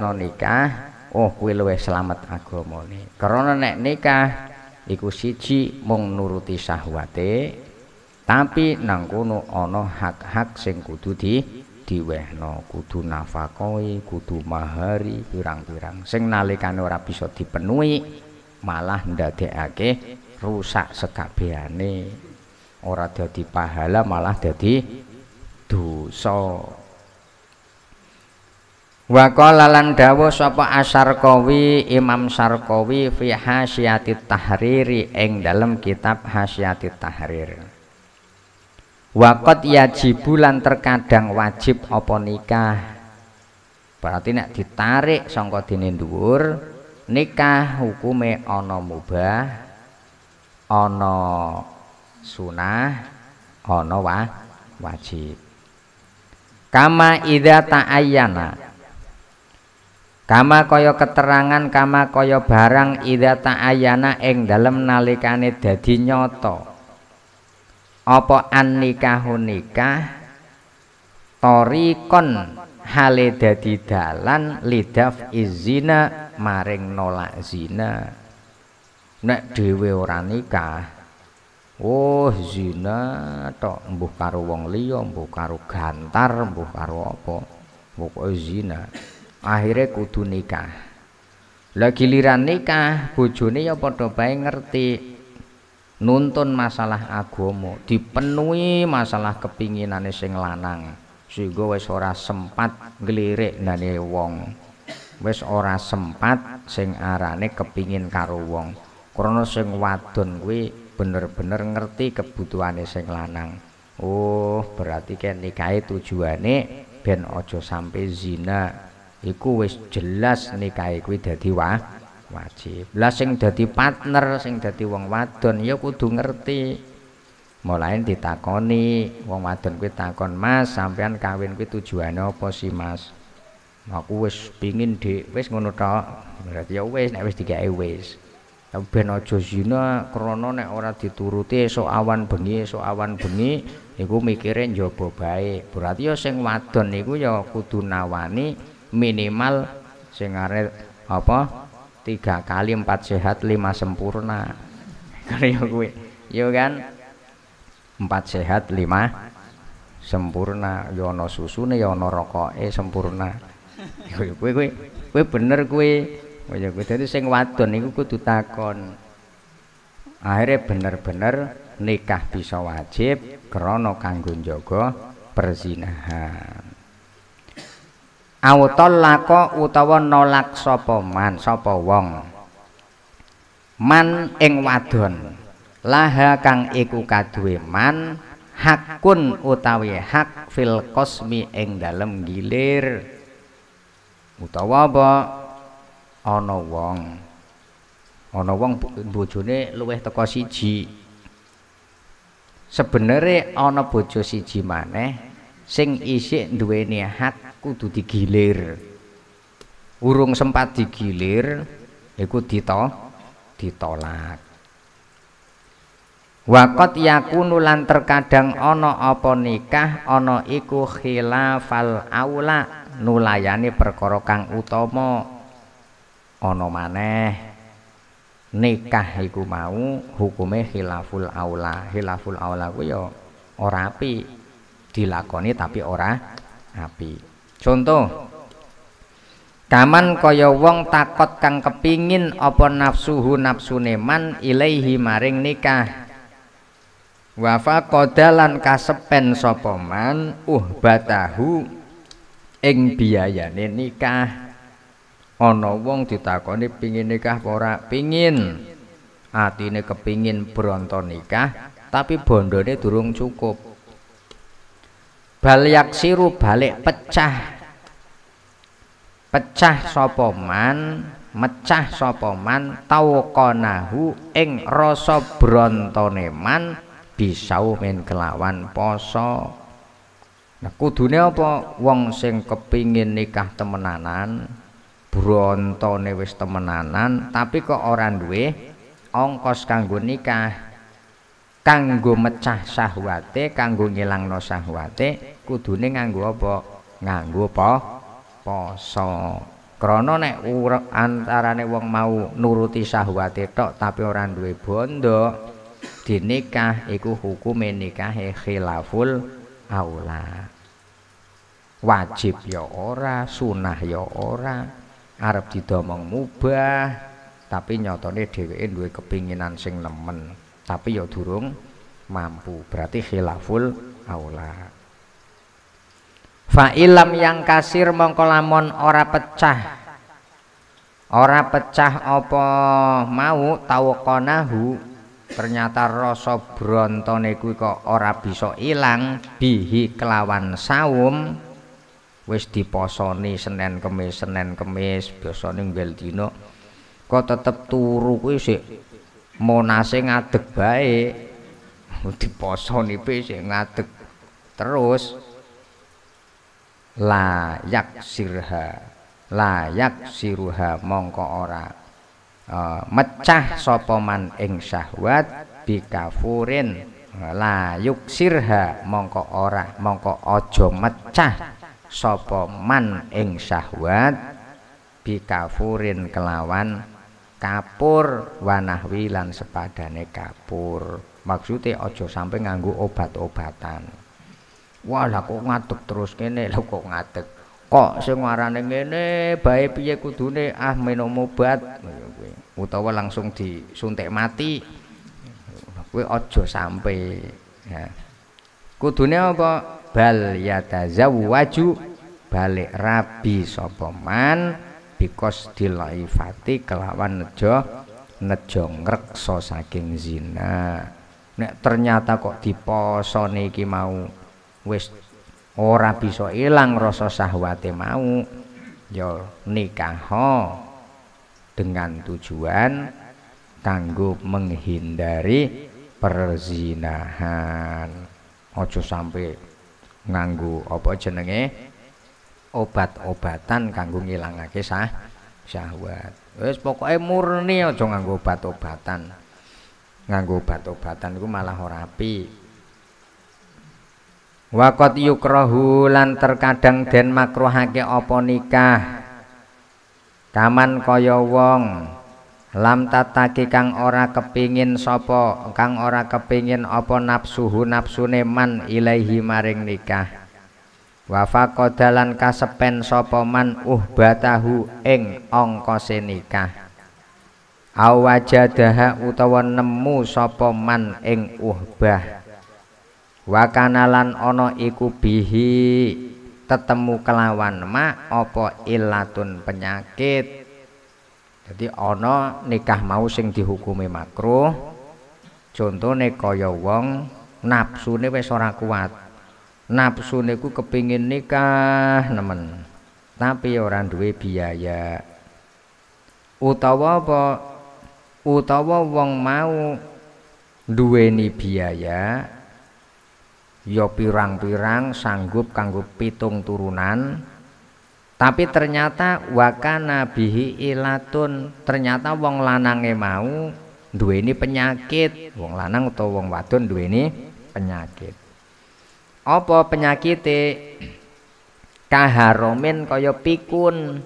no nikah oh kuwi luwih slamet agamane krana nek nikah iku siji mung nuruti syahwate tapi nang kono ana hak-hak sing kudu di kudu nafakoi kudu mahari pirang-pirang sing nalikane ora bisa dipenuhi malah ndadekake rusak sekabehane ora dadi pahala malah dadi dosa wa qala lan dawuh sapa asarkawi imam sarkawi fi hasyiatit tahriri ing dalam kitab hasyiatit tahrir Wakot yajibu lan terkadang wajib apa nikah berarti nek ditarik sangka dene dhuwur nikah hukume ana mubah ana sunah ana wa, wajib kama idza ta'ayyana kama kaya keterangan kama kaya barang ida ta'ayana ing dalem nalikane dadi nyoto. apa an nikahu nikah torikon hale dadi dalan lidaf izina maring nolak zina nek dhewe ora nikah oh zina tok mbuh karo wong liya mbuh karo gantar mbuh karo apa pokoke zina akhirnya kudu nikah Lagi giliran nikah bojone ya padha bae ngerti nuntun masalah agama dipenuhi masalah kepinginane sing lanang sehingga wis ora sempat ngelirik nane wong wis ora sempat sing arane kepingin karo wong krana sing wadon kuwi bener-bener ngerti kebutuhane sing lanang oh berarti kan nikahe tujuane ben aja sampai zina iku wis jelas nikahe kuwi dadi wajib. Lah sing dadi partner, sing dadi wong wadon ya kudu ngerti. Mulain ditakoni, wong wadon kuwi takon, "Mas, sampean kawin kuwi tujuane apa sih, Mas?" Aku wis pingin Dik, wis ngono tok. Berarti ya wis nek wis dikake wis. Ben aja zina krana nek ora dituruti esuk awan bengi, esuk awan bengi iku mikire njaba bae. Berarti ya sing wadon iku ya kudu nawani minimal sing apa tiga kali empat sehat lima sempurna kaya kuwi yo ya kan empat sehat lima sempurna ya ana susune ya ana rokoke sempurna ya kuwi kuwi kuwi bener kuwi kaya oh kuwi dadi sing wadon niku kudu takon akhirnya bener-bener nikah bisa wajib krana kanggo njaga perzinahan autol lako utawa nolak sapa man sapa wong man ing wadon laha kang iku kaduwe man hakun utawi hak fil kosmi ing dalem gilir utawa apa ana wong ana wong bojone luweh teko siji sebenere ana bojo siji maneh sing isik duweni hak kudu digilir urung sempat digilir iku dito ditolak Wakot yakunu lan terkadang ono apa nikah ono iku khilafal aula nulayani perkara kang utama mane? maneh nikah iku mau hukume khilaful aula khilaful aula ku yo ya ora apik dilakoni tapi ora api contoh Kaman kaya wong takot kang kepingin apa nafsuhu nafsune neman ilaihi maring nikah. Wafa kodalan kasepen sapa man uhbatahu ing biayane nikah. Ana wong ditakoni pingin nikah apa ora? Pingin. Atine kepingin bronto nikah tapi bondone durung cukup. baliak siru balik pecah pecah sopoman mecah sopoman tau konahu ing rasa brontone man bisaumen kelawan poso nah kudune apa wong sing kepingin nikah temenanan brontone wis temenanan tapi kok ora duwe ongkos kanggo nikah kanggo mecah syahwate kanggo ngilangno syahwate kudune nganggo apa nganggo apa poso krana nek antarane wong mau nuruti syahwate tok tapi ora duwe bondo dinikah iku hukum nikahe khilaful aula wajib ya ora sunah ya ora arep didomong mubah tapi nyatane dheweke duwe kepinginan sing nemen tapi ya durung mampu berarti khilaful aula fa ilam yang kasir mongko ora pecah ora pecah opo mau konahu ternyata rasa brontone kuwi kok ora bisa ilang bihi kelawan saum wis diposoni Senin Kemis Senin Kemis biasane ngel dina kok tetep turu kuwi sik monase ngadeg bae poso nipe sih ngadeg terus layak sirha layak siruha mongko ora uh, mecah sopoman ing syahwat bikafurin layuk sirha mongko ora mongko ojo mecah sopoman ing syahwat bikafurin kelawan kapur wanahwi lan sepadane kapur maksudnya ojo sampai nganggu obat-obatan walah kok ngadeg terus kene lho kok ngadeg kok sing warane ngene bae piye kudune ah minum obat utawa langsung disuntik mati kowe aja sampe ya kudune apa bal yatazawwaju balik rabi sapa man bikos dilaifati kelawan nejo nejo ngrekso saking zina nek ternyata kok diposone iki mau wis ora bisa ilang rasa sahwate mau ya nikah ho dengan tujuan kanggo menghindari perzinahan ojo sampai nganggu apa jenenge obat-obatan kanggo ngilangake sah syahwat. Wis pokoke murni aja nganggo obat-obatan. Nganggo obat-obatan iku malah ora apik. Waqat yukrahu lan terkadang den makruhake apa nikah. Kaman kaya wong lam tataki kang ora kepingin sapa kang ora kepingin apa nafsuhu nafsune man ilaihi maring nikah wafaqadalan kasepen sapa man uhbatahu ing angkase nikah awajadaha utawa nemu sapa man ing uhbah wakanalan ana iku bihi tetemu kelawan ma apa illatun penyakit jadi ana nikah mau sing dihukumi makruh contohne kaya wong nafsune wis ora kuat nafsu ku kepingin nikah nemen tapi orang duwe biaya utawa apa utawa wong mau duweni biaya ya pirang-pirang sanggup kanggo pitung turunan tapi ternyata wakana bihi ilatun ternyata wong lanange mau duweni penyakit wong lanang atau wong wadon duweni penyakit apa penyakite kaharomin kaya pikun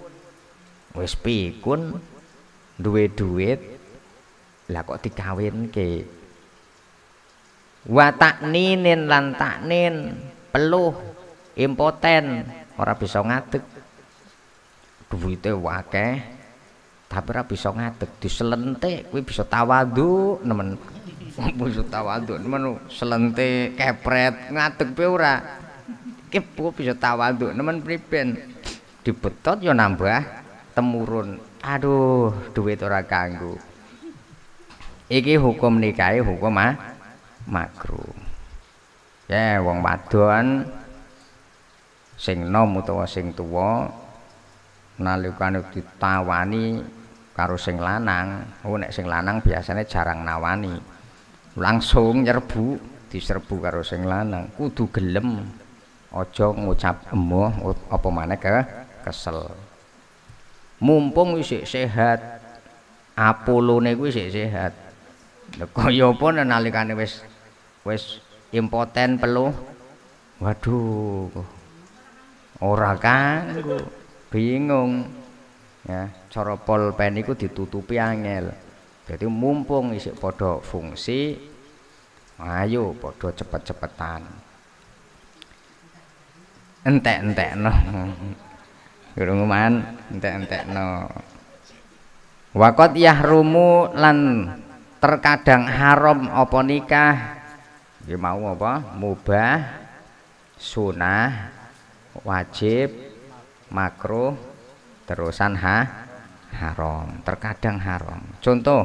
wis pikun duwe duit lah kok ke watak ninin lan taknin peluh impoten ora bisa ngadeg duwite wakeh tapi ora bisa ngadeg diselentik kuwi bisa tawadu nemen musuh tawadun menu selente kepret ngadeg pe ora kepo bisa tawadun nemen priben dibetot yo ya nambah temurun aduh duit ora kanggo iki hukum nikahe hukum ah makruh ya wong wadon sing nom utawa sing tuwa nalikane ditawani karo sing lanang oh nek sing lanang biasanya jarang nawani langsung nyerbu diserbu karo sing lanang kudu gelem aja ngucap emoh apa maneh ke kesel mumpung isih sehat apolone kuwi isih sehat kaya apa nalikane wis wis impoten peluh waduh ora kanggo bingung ya cara polpen iku ditutupi angel jadi mumpung isi podo fungsi, ayo podo cepet-cepetan. Entek-entek no. gerungan entek-entek no. Wakot yahrumu lan terkadang haram apa nikah. Ya mau apa? Mubah, sunah, wajib, makruh, terusan ha haram terkadang haram contoh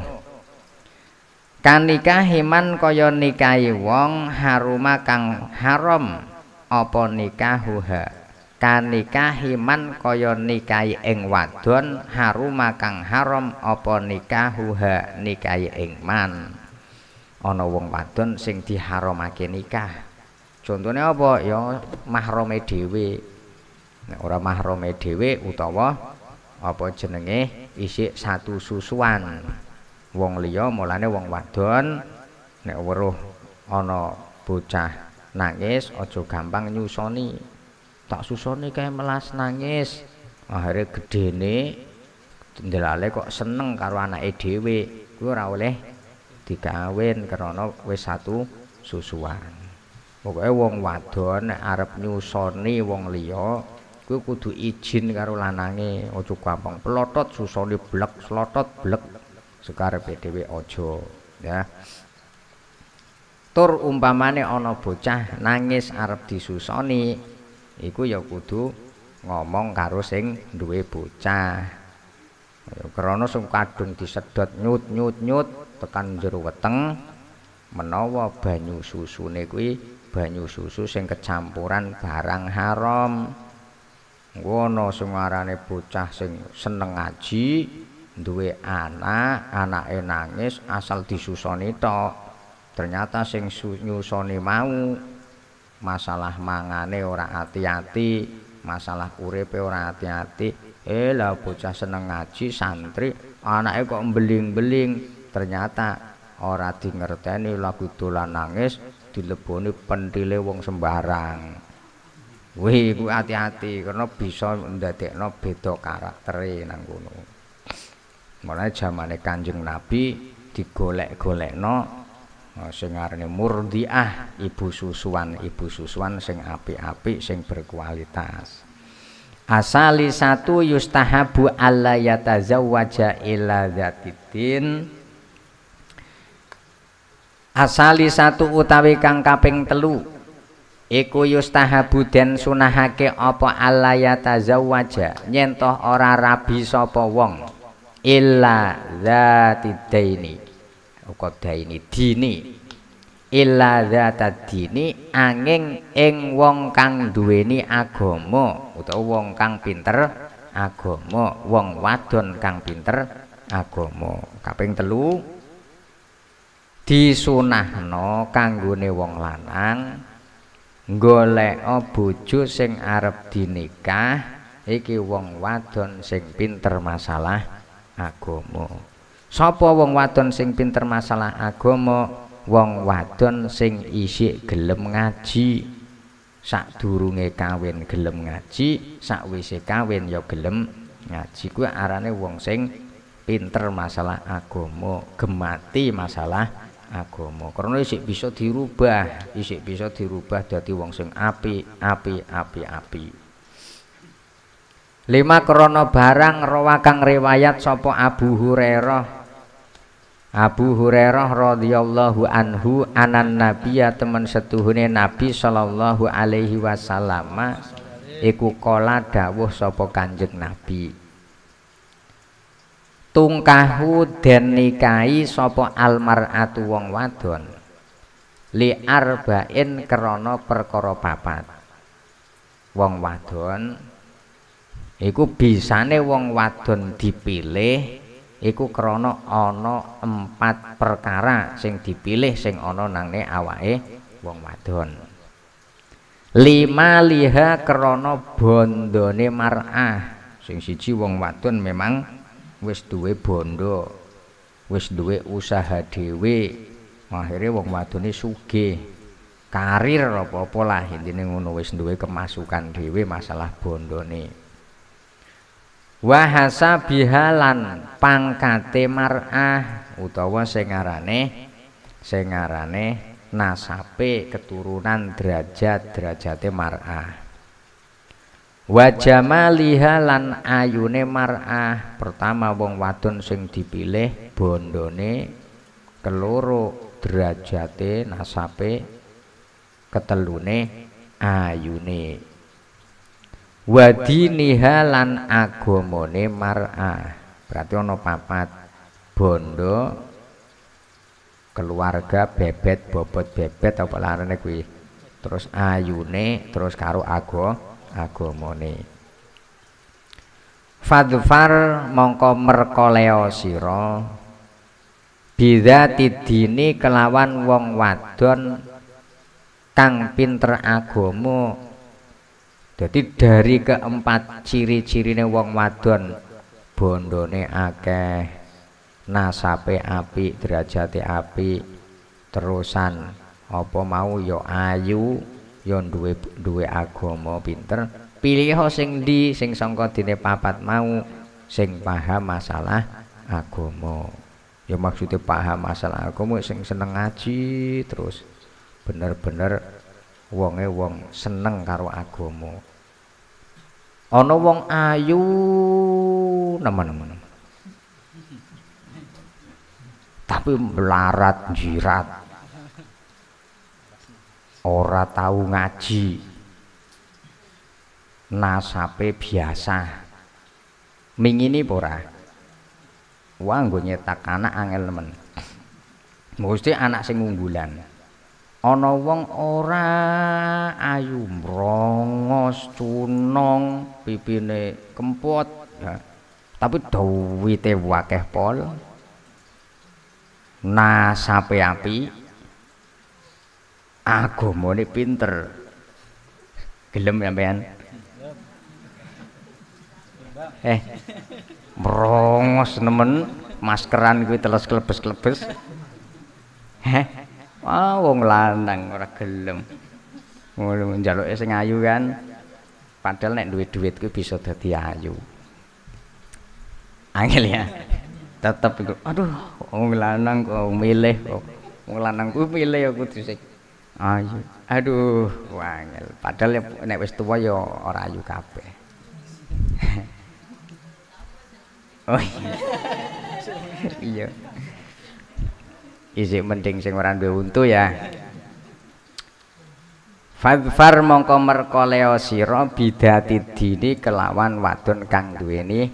kanika himan kaya nikahi wong haruma kang haram apa nikahuha kan nikah himan kaya nikahi ing wadon haruma kang haram apa nikahuha nikahi ing man ana wong wadon sing diharamake nikah contohnya apa ya mahrome dhewe nek ora mahrome dhewe utawa apa jenenge isik satu susuan wong liya mulane wong wadon nek weruh ana bocah nangis aja gampang nyusoni tak susoni kaya melas nangis akhire gedene ndelale kok seneng karo anake dhewe kuwi ora oleh digawin karena wis satu susuan pokoke wong wadon nek arep nyusoni wong liya kuwi kudu izin karo lanange aja gampang plotot susane blek slotot blek sekarepe dhewe aja ya tur umpamane ana bocah nangis arep disusoni iku ya kudu ngomong karo sing duwe bocah krana sing kadung disedot nyut nyut nyut tekan jero weteng menawa banyu susune kuwi banyu susu sing kecampuran barang haram ngono semarane bocah sing seneng aji duwe anak anake nangis asal disusoni tok ternyata sing nyusoni mau masalah mangane ora hati-hati masalah uripe ora hati-hati eh la bocah seneng aji santri anake kok mbeling-beling ternyata ora dingerteni lagu dolan nangis dileboni pentile wong sembarang Wih, ku hati-hati karena bisa ndadekno beda karaktere nang kono. Mulai zaman Kanjeng Nabi digolek-golekno oh, sing arene murdiah, ibu susuan, ibu susuan sing api-api sing berkualitas. Asali satu yustahabu alla yatazawwaja illa dzatitin. Asali satu utawi kang kaping telu iku yustahabu den sunahake apa alayata zawaja nyentoh ora rabi sapa wong illa zati daini uko dini illa zati dini angin ing wong kang duweni agomo utawa wong kang pinter agomo wong wadon kang pinter agomo kaping telu disunahno kanggone wong lanang goleko bojo sing arep dinikah iki wong wadon sing pinter masalah agama sapa wong wadon sing pinter masalah agama wong wadon sing isik gelem ngaji sakdurunge kawin gelem ngaji sakwise kawin ya gelem ngaji kuwi arane wong sing pinter masalah agama gemati masalah agama karena isik bisa dirubah isik bisa dirubah dadi wong sing api api api api lima krono barang rawakang riwayat sopo Abu Hurairah Abu Hurairah radhiyallahu anhu anan nabi ya teman setuhune nabi sallallahu alaihi wasallam iku kola dawuh sopo kanjeng nabi tungkahu den nikahi sapa almar'atu wong wadon li arbain krana perkara papat wong wadon iku bisane wong wadon dipilih iku krana ana empat perkara sing dipilih sing ana nangne awake wong wadon lima liha krana bondone mar'ah sing siji wong wadon memang wis duwe bondo wis duwe usaha dhewe akhire wong wadone sugih karir apa-apa lah intine ngono wis duwe kemasukan dhewe masalah bondone Wahasa bihalan pangkate mar'ah utawa sing arane sing arane nasape keturunan derajat derajate mar'ah Wajama lihalan lan ayune mar'ah pertama wong wadon sing dipilih bondone keloro derajate nasape ketelune ayune wadiniha lan agamane mar'ah berarti ono papat bondo keluarga bebet bobot bebet apa larane kuwi terus ayune terus karo agama agamane fadfar mongko merkoleo sira tidini kelawan wong wadon kang pinter agomo, jadi dari keempat ciri-cirine wong wadon bondone akeh nasape api derajati api terusan opo mau yo ya ayu ya duwe duwe agama pinter pilih sing di sing sangka ini papat mau sing paham masalah agama ya maksudnya paham masalah agama ya sing seneng ngaji terus bener-bener wonge wong seneng karo agama ono wong ayu nama nama, tapi melarat jirat ora tahu ngaji nasape biasa mingini pora uang nggo nyetak anak angel men. mesti anak sing unggulan ana wong ora ayu mrongos cunong pipine kempot ya. tapi dawite wakeh pol nasape api Aku agamane pinter. Gelem ya, mbak Eh. Merongos nemen maskeran gue telas kelebes kelebes Heh. Wah, wong lanang ora gelem. mau menjaluk sing ayu kan. Padahal nek duit duit gue bisa jadi ayu. Angel ya. Tetep Aduh, wong lanang kok milih kok. Wong lanang gue milih ya kudu ayu ah, iya. Aduh, wangel. Padahal ya, nek wis tuwa ya ora ayu kabeh. oh iya. iya. isi mending sing ora duwe untu ya. Fadfar mongko merkoleo sira bidati dini kelawan wadon kang duweni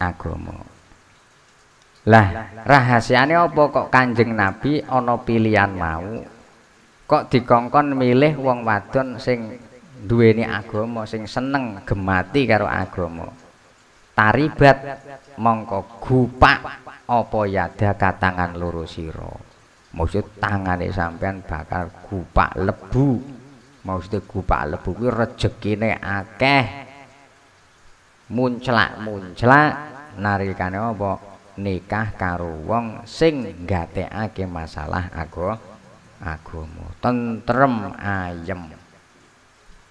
agama. Lah, rahasiane apa kok Kanjeng Nabi ana pilihan mau kok dikongkon milih wong wadon sing duweni agama sing seneng gemati karo agama taribat mongko gupak apa yada katangan loro sira maksud tangane sampean bakal gupak lebu maksudnya gupak lebu kuwi rezekine akeh munclak munclak narikane apa nikah karo wong sing nggatekake masalah agama Agomo, tentrem ayem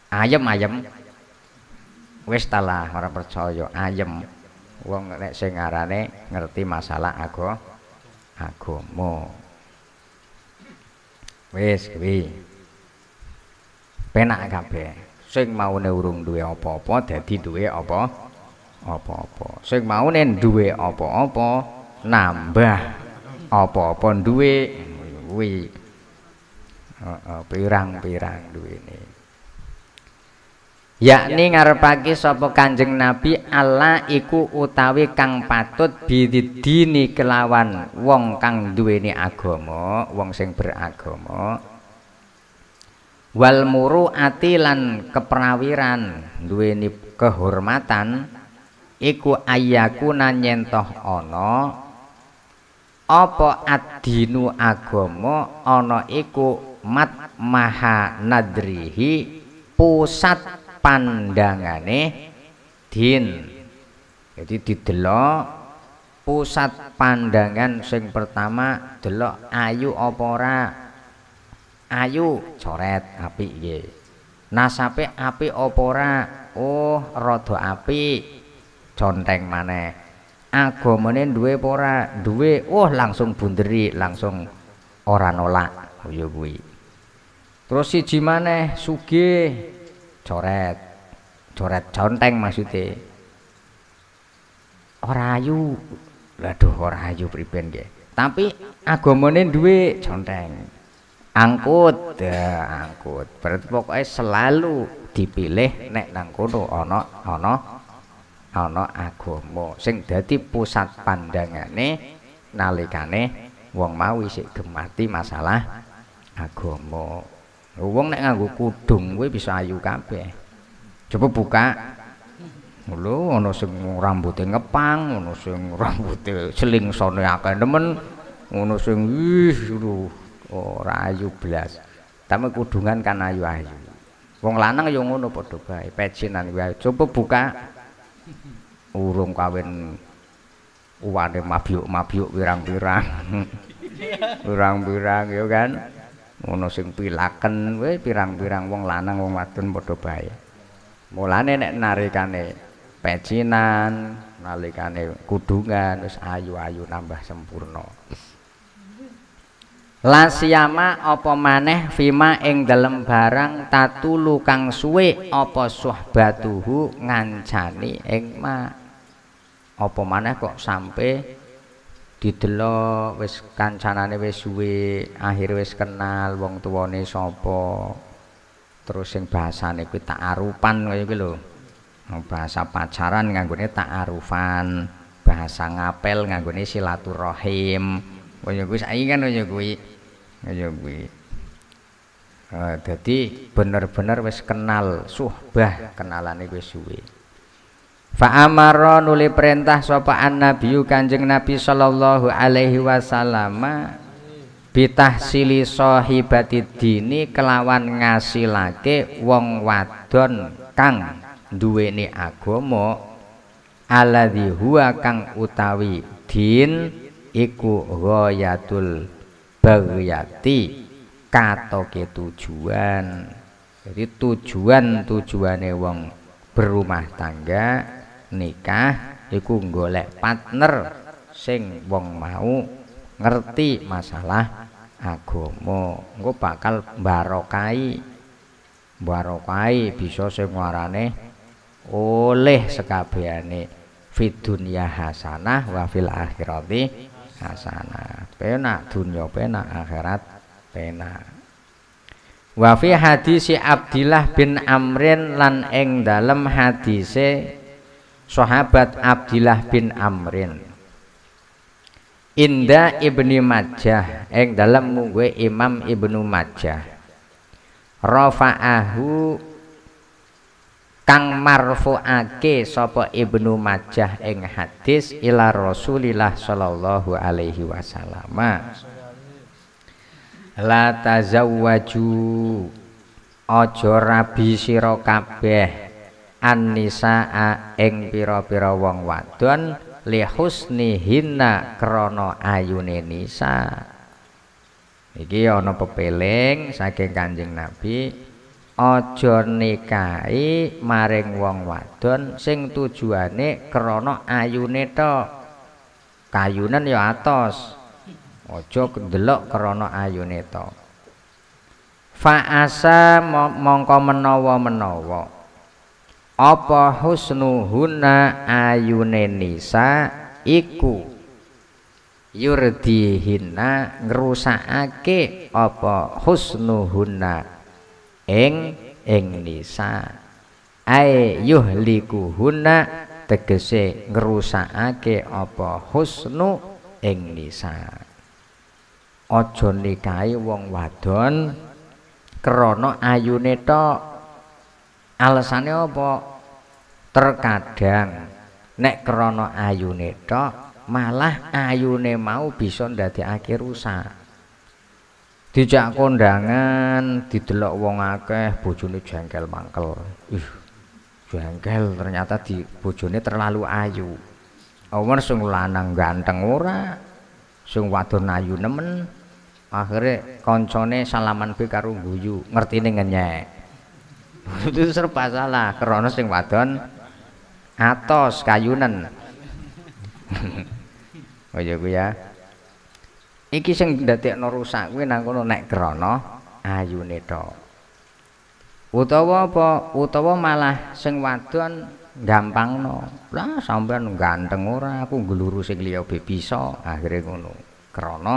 ayem ayem wis talah ora percaya ayem wong nek sing arane ngerti masalah ago agomo, wis kuwi penak kabeh sing maune urung duwe apa-apa dadi duwe apa apa-apa sing maune duwe apa-apa nambah apa-apa duwe kuwi pirang pirang-pirang ini Yakni ngarepake sapa Kanjeng Nabi Allah iku utawi kang patut bididini kelawan wong kang duweni agama, wong sing beragama. Wal muruati lan keperawiran duweni kehormatan iku ayaku nanyentoh ono. apa adinu agomo ono iku mat maha nadrihi pusat pandangane din jadi didelok pusat pandangan sing pertama delok ayu opora ayu coret api ye nasape api opora oh roto api conteng mana? Aku duwe pora opora duwe oh langsung bunderi langsung ora nolak ya terus si maneh sugih coret coret conteng maksudnya orang ayu aduh orang ayu pripun Tapi tapi agamane duwe conteng angkut ya, angkut berarti pokoknya selalu dipilih nek nang kono ono, ono ono agomo sing dadi pusat pandangane nalikane wong mau isih gemati masalah agomo. Wong nek nganggo kudung kuwi bisa ayu kabeh. Coba buka. Lho ana sing rambuté ngepang, ana sing rambuté slingsone akeh nemen, ana sing wis ora ayu blas. Tapi kudungan kan ayu-ayu. Wong lanang ya ngono padha bae, pecinan wae. Coba buka. Urung kawin uwane mabiuk-mabiuk wirang-wirang. Wirang-wirang ya kan. ana sing pilaken kowe pirang-pirang wong lanang wong wadon padha bae. Mulane nek narikane pecinan, nalikane kudungan wis ayu-ayu nambah sempurna. Lasiyama apa maneh fima ing dalem barang tatulu kang suwe apa suhbatuhu ngancani ing ma. Apa maneh kok sampai didelok wis kancanane wis suwe akhir wis kenal wong tuwane sapa terus sing bahasane kuwi arupan kaya kuwi gitu lho oh, bahasa pacaran nganggone ta'arufan bahasa ngapel nganggone silaturahim kaya kuwi saiki kan kaya kuwi kaya kuwi jadi oh, benar bener-bener wis kenal suhbah kenalane kuwi suwe Fa amara nuli perintah sapa annabiyu Kanjeng Nabi sallallahu alaihi wasallam bitahsili sahibati dini kelawan ngasilake wong wadon kang duweni agama alladzi huwa kang utawi din iku ghayatul bagyati katoke tujuan jadi tujuan tujuane wong berumah tangga nikah iku golek partner sing wong mau ngerti masalah agama engko bakal barokai barokai bisa sing warane oleh sekabehane fid dunya hasanah wa fil akhirati hasanah penak dunya penak akhirat penak wa fi hadisi Abdillah bin Amrin lan ing dalem hadise sahabat Abdillah bin Amrin Inda Ibni Majah eng dalam mungguwe Imam Ibnu Majah rafa'ahu kang marfu'ake sapa Ibnu Majah ing hadis ila Rasulillah sallallahu alaihi wasallam la tazawwaju aja rabi sira kabeh annisaa ing pira-pira wong wadon li husnihinna krana ayune nisa iki ana pepeling saking Kanjeng Nabi aja nikahi maring wong wadon sing tujuane krana ayune tok kayunan ya atos aja ndelok krana ayune tok fa asa mongko menowo menowo. apa husnu huna ayune nisa iku yurdihina ngrusakake apa husnu huna ing ing nisa ay yuhliku huna tegese ngrusakake apa husnu ing nisa aja nikahi wong wadon krana ayune tok Alasannya apa? Terkadang nek krono ayune tok, malah ayune mau bisa akhir rusak. Dijak kondangan, didelok wong akeh, bojone jengkel mangkel. Ih, jengkel ternyata di bojone terlalu ayu. Omar sung lanang ganteng ora, sung wadon ayu nemen. Akhire koncone salaman kuwi guyu, ngerti ngenyek. itu serba salah krono sing wadon atos kayunan oh iya ya iki sing ndadek no rusak kuwi nang kono nek krono ayune to utawa apa utawa malah sing wadon gampang no lah sampean ganteng ora aku ngeluru sing liya bisa akhire ngono krono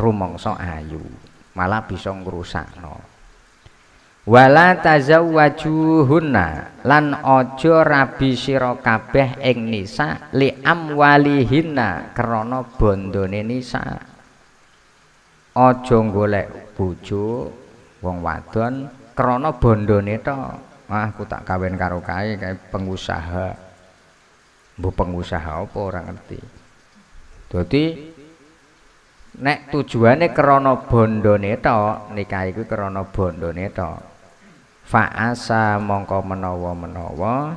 rumangsa ayu malah bisa ngrusakno wala tazawwajuhunna lan ojo rabi sira kabeh ing nisa li amwalihinna krana bondone nisa ojo golek bojo wong wadon krana bondone tok ah aku tak kawin karo kae kae pengusaha bu pengusaha apa ora ngerti dadi nek tujuane krana bondone tok nikah iku krana bondone tok fa'asa mongko menawa-menawa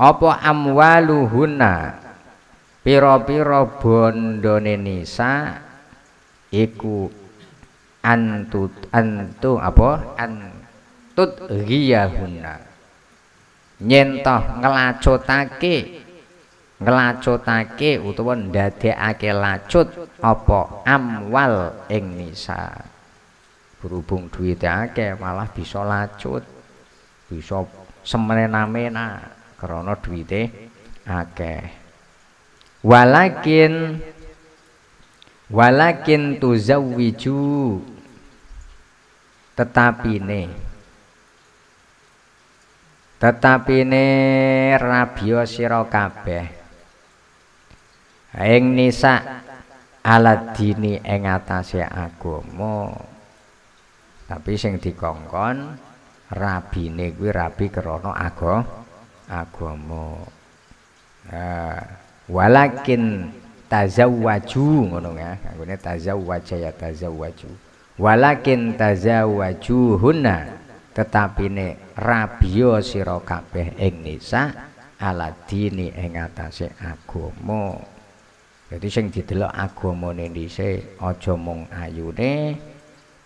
apa amwaluhuna piro-piro bondone nisa iku antut antu apa antut ghiyahuna nyentoh ngelacotake ngelacotake utawa ndadekake lacut apa amwal ing nisa berhubung duit akeh malah bisa lacut bisa semena-mena karena duite akeh walakin walakin tuzawwiju tetapi ne tetapi ne rabio sira yang nisa nisa aladini yang atase agomo tapi sing dikongkon rabine negwi rabi kerono ago agama uh, eh, walakin tazawwaju ngono ya kanggone tazawwaja ya tazawwaju walakin huna tetapi ne rabio sira kabeh ing nisa ala dini ing atase agomo jadi sing didelok agamane dhisik aja mung ayune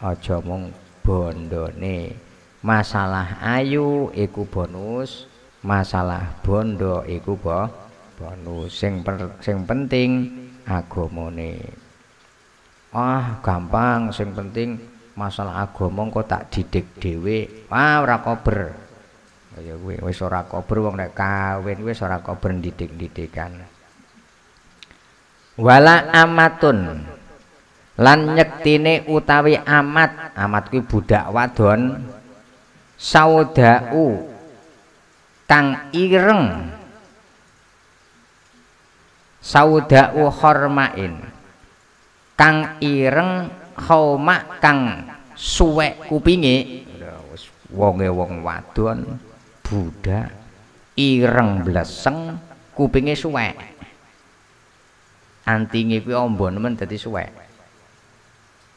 aja mung bondone masalah ayu iku bonus masalah bondo iku bo bonus sing per, sing penting agamone ah gampang sing penting masalah agama kok tak didik dhewe wah ora kober kaya kowe wis ora kober wong nek kawin wis ora kober didik-didikan Wala amatun lan nyektine utawi amat amat kuwi budak wadon saudau kang ireng saudau hormain kang ireng khoma kang suwek kupinge ya, wonge wong wadon budak ireng bleseng kupinge suwek antinge kuwi amba nemen dadi suwek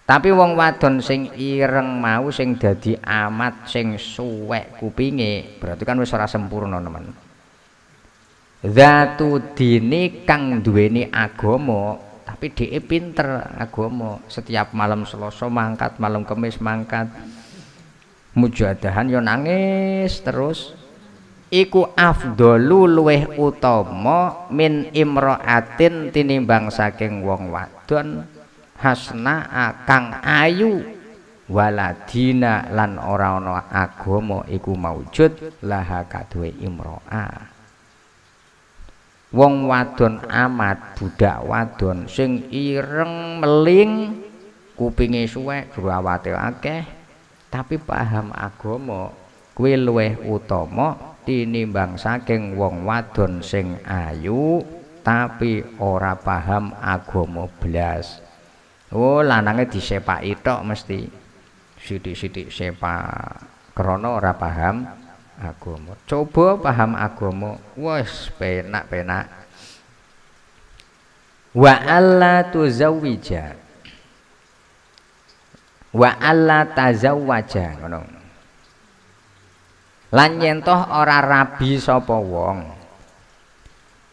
tapi wong wadon sing ireng mau sing dadi amat sing suwek kupinge, berarti kan wis ora sempurna, teman. Zatu dini kang duweni agomo, tapi dhek pinter agomo Setiap malam seloso mangkat, malam kemis mangkat. Mujadahan yo ya nangis terus. Iku afdalu luweh utomo, min imroatin tinimbang saking wong wadon Hasna ah, kang ayu waladina lan ora ana agama iku maujud laha kaduwe imro'a wong wadon amat budak wadon sing ireng meling kupinge suwek jerawate akeh tapi paham agama kuwi utomo utama tinimbang saking wong wadon sing ayu tapi ora paham agama blas Oh, di sepa itu, mesti. sidik-sidik sepak. krono ora paham agama. Coba paham agama. Wes penak-penak. Wa alla tuzawwija. Wa alla tazawwaja ngono. Lan yen toh ora rabi sapa wong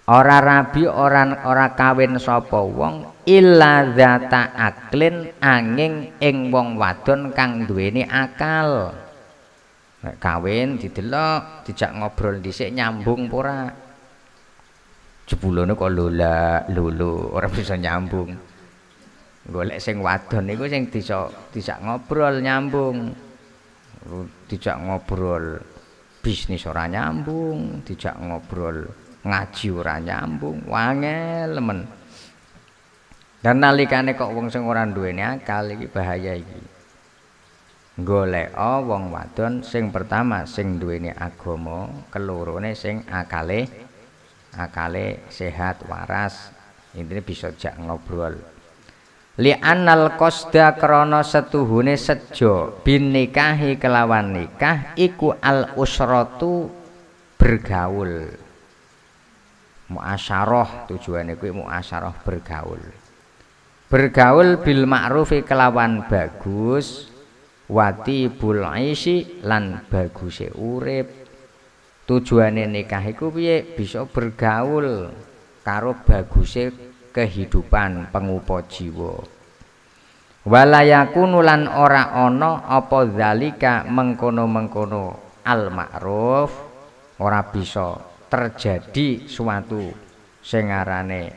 ora rabi ora ora kawin sapa wong illa zata aklin angin ing wong wadon kang duweni akal kawin didelok dijak ngobrol dhisik nyambung ora jebulane kok lola lulu ora bisa nyambung golek sing wadon iku sing bisa dijak ngobrol nyambung dijak ngobrol bisnis ora nyambung dijak ngobrol ngaji ora nyambung wangel men dan nalikane kok wong sing ora duweni akal iki bahaya iki golek wong wadon sing pertama sing duweni agama kelorone sing akale akale sehat waras intine bisa jak ngobrol li'anal qasda krana setuhune sejo bin kelawan nikah iku al usrotu bergaul muasyarah tujuane kuwi muasyarah bergaul bergaul bil ma'rufi kelawan bagus wati bul isi lan baguse urip tujuane nikah iku piye bisa bergaul karo baguse kehidupan pengupa jiwa walayakunu lan ora ana apa zalika mengkono-mengkono al ma'ruf ora bisa terjadi suatu sengarane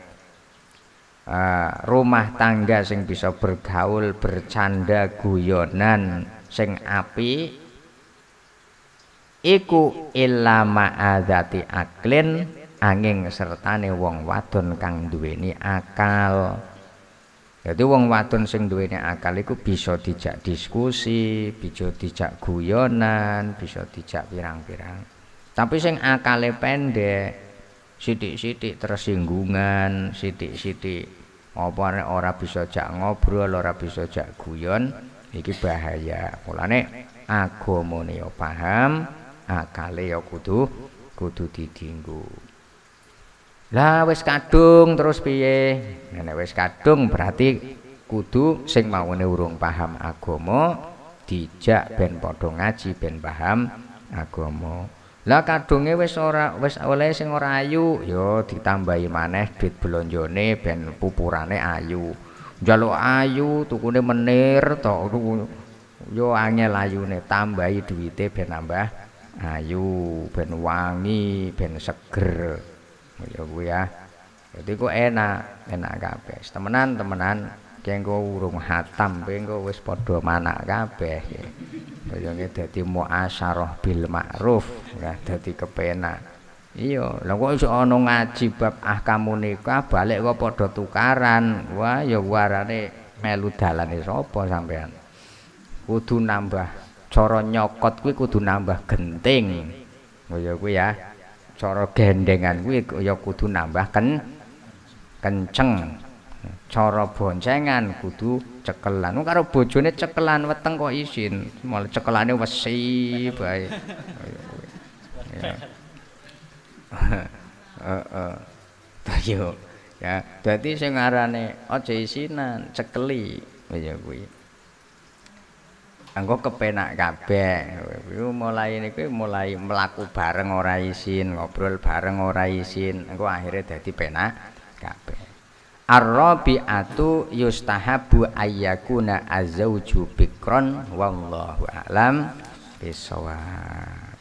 uh, eh, rumah tangga sing bisa bergaul, bercanda, guyonan sing api iku ilama adati aklin angin sertane wong wadon kang duweni akal. Jadi wong wadon sing duweni akal iku bisa dijak diskusi, bisa dijak guyonan, bisa dijak pirang-pirang. tapi sing akale pendek sithik-sithik tersinggungan sithik-sithik apa nek ora bisa jak ngobrol ora bisa jak guyon iki bahaya mulane agamane ya paham akale ya kudu kudu didinggu lah wis kadung terus piye nek wis kadung berarti kudu sing maune urung paham agama dijak ben padha ngaji ben paham agama lah kadunge wis ora wis oleh sing ora ayu yo ditambahi maneh duit belanjane ben pupurane ayu njaluk ayu tukune menir to yo angel ayune tambahi duwite ben nambah ayu ben wangi ben seger yo ya jadi kok enak enak kabeh temenan temenan Kengo urung hatam kowe engko wis padha manak kabeh kaya dadi muasyarah bil ma'ruf ya dadi kepenak Iya, lha kok iso ana ngaji bab ahkamu nikah balik kok padha tukaran. Wah, ya warane melu dalane sapa sampean. Kudu nambah cara nyokot kuwi kudu nambah genting. Kaya oh, kuwi ya. Cara gendengan kuwi ya kudu nambah ken kenceng cara boncengan kudu cekelan wong karo bojone cekelan weteng kok isin malah cekelane wesi bae ya. heeh yo ya dadi sing ngarane aja isinan cekeli ya kuwi anggo kepenak kabeh kuwi mulai niku mulai mlaku bareng ora isin ngobrol bareng ora isin engko akhirnya dadi penak kabeh Ar-rabi'atu yustahabu ayyakuna azawju bikron wallahu a'lam bisawab.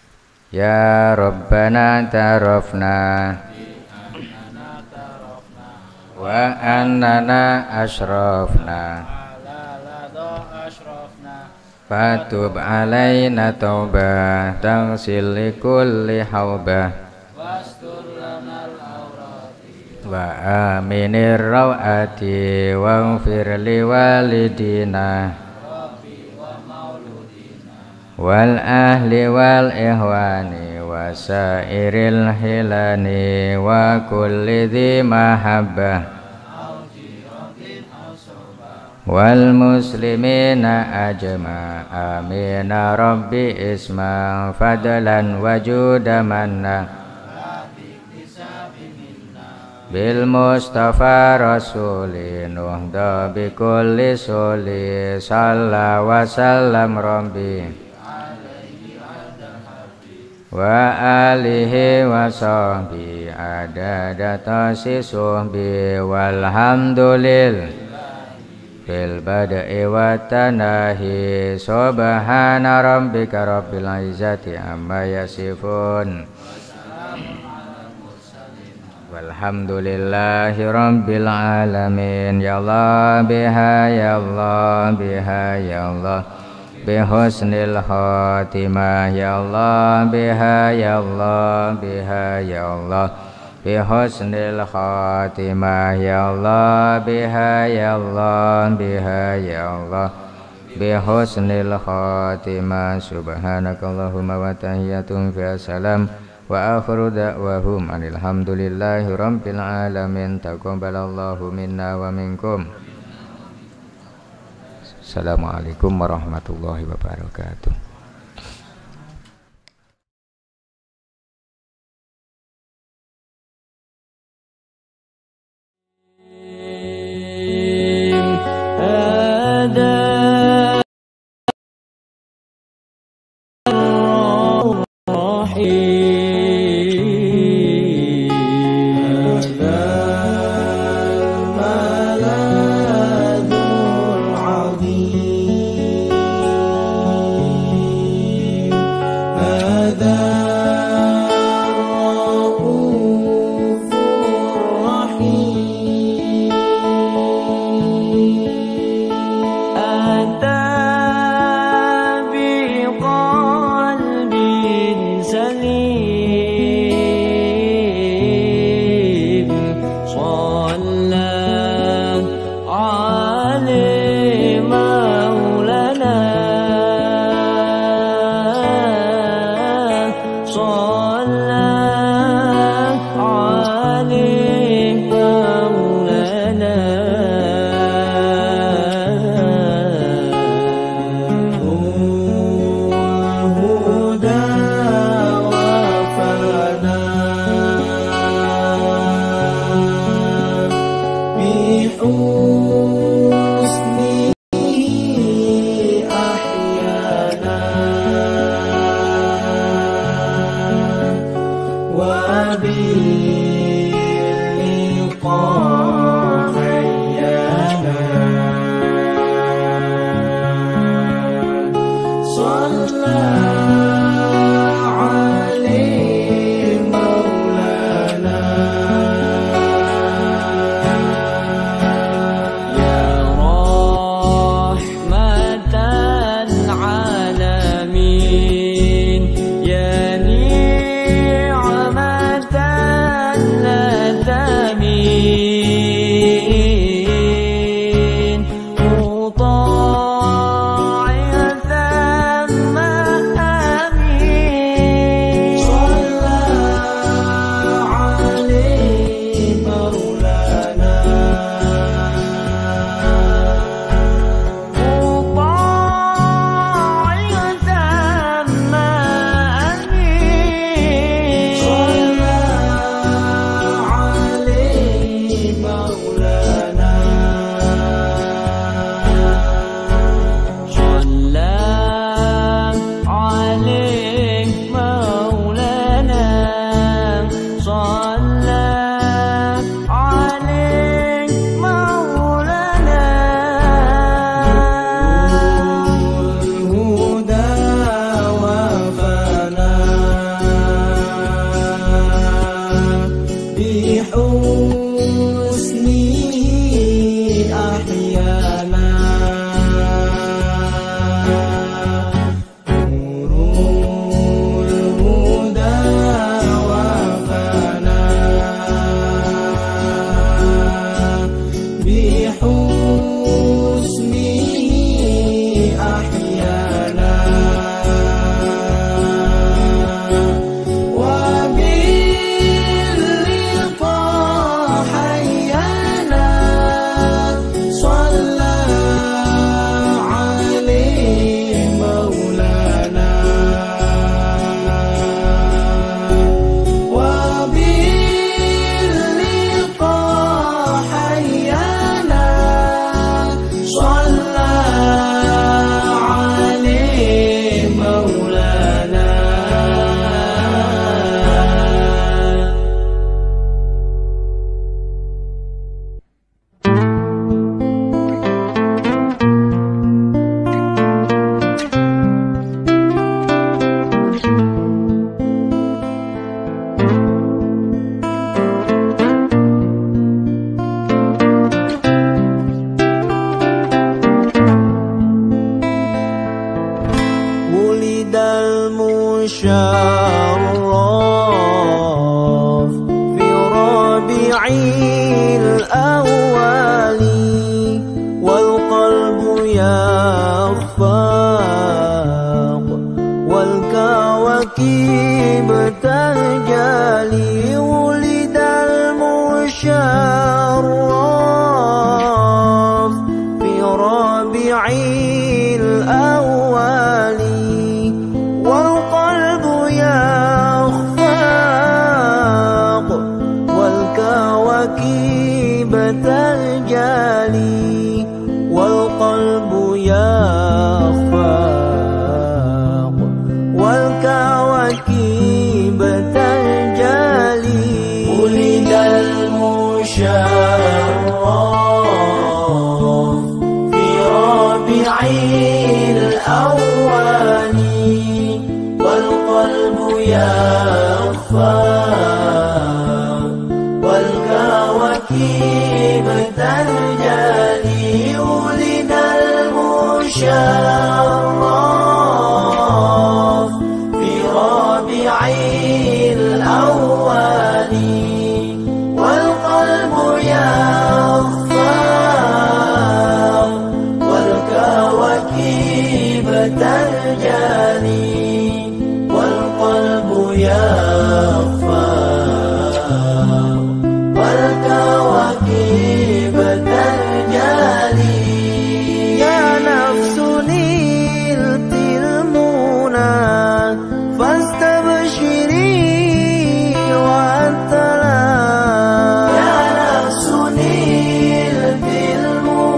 Ya Rabbana tarafna wa annana asrafna Fatub alaina taubah tangsil li kulli haubah Wastur wa aminir ra'ati wa fir li walidina wal ahli wal ihwani wa sa'iril hilani wa kulli dhi mahabbah wal muslimina ajma amina rabbi isma fadlan wajuda bil mustafa rasulin uhda bi kulli suli sallallahu wasallam rabbi wa alihi wa sahbi adada tasi suhbi walhamdulillah bil bada'i wa tanahi subhana rabbika rabbil izzati amma yasifun Alhamdulillahi Rabbil Alamin Ya Allah biha ya Allah biha ya Allah Bihusnil khatimah ya Allah biha ya Allah biha ya Allah Bihusnil khatimah ya Allah biha ya Allah biha ya Allah Bihusnil khatimah Subhanakallahumma wa tahiyyatum fi salam wa akhiru da'wahum alhamdulillahi rabbil alamin taqabbalallahu minna wa minkum Assalamualaikum warahmatullahi wabarakatuh الرحيم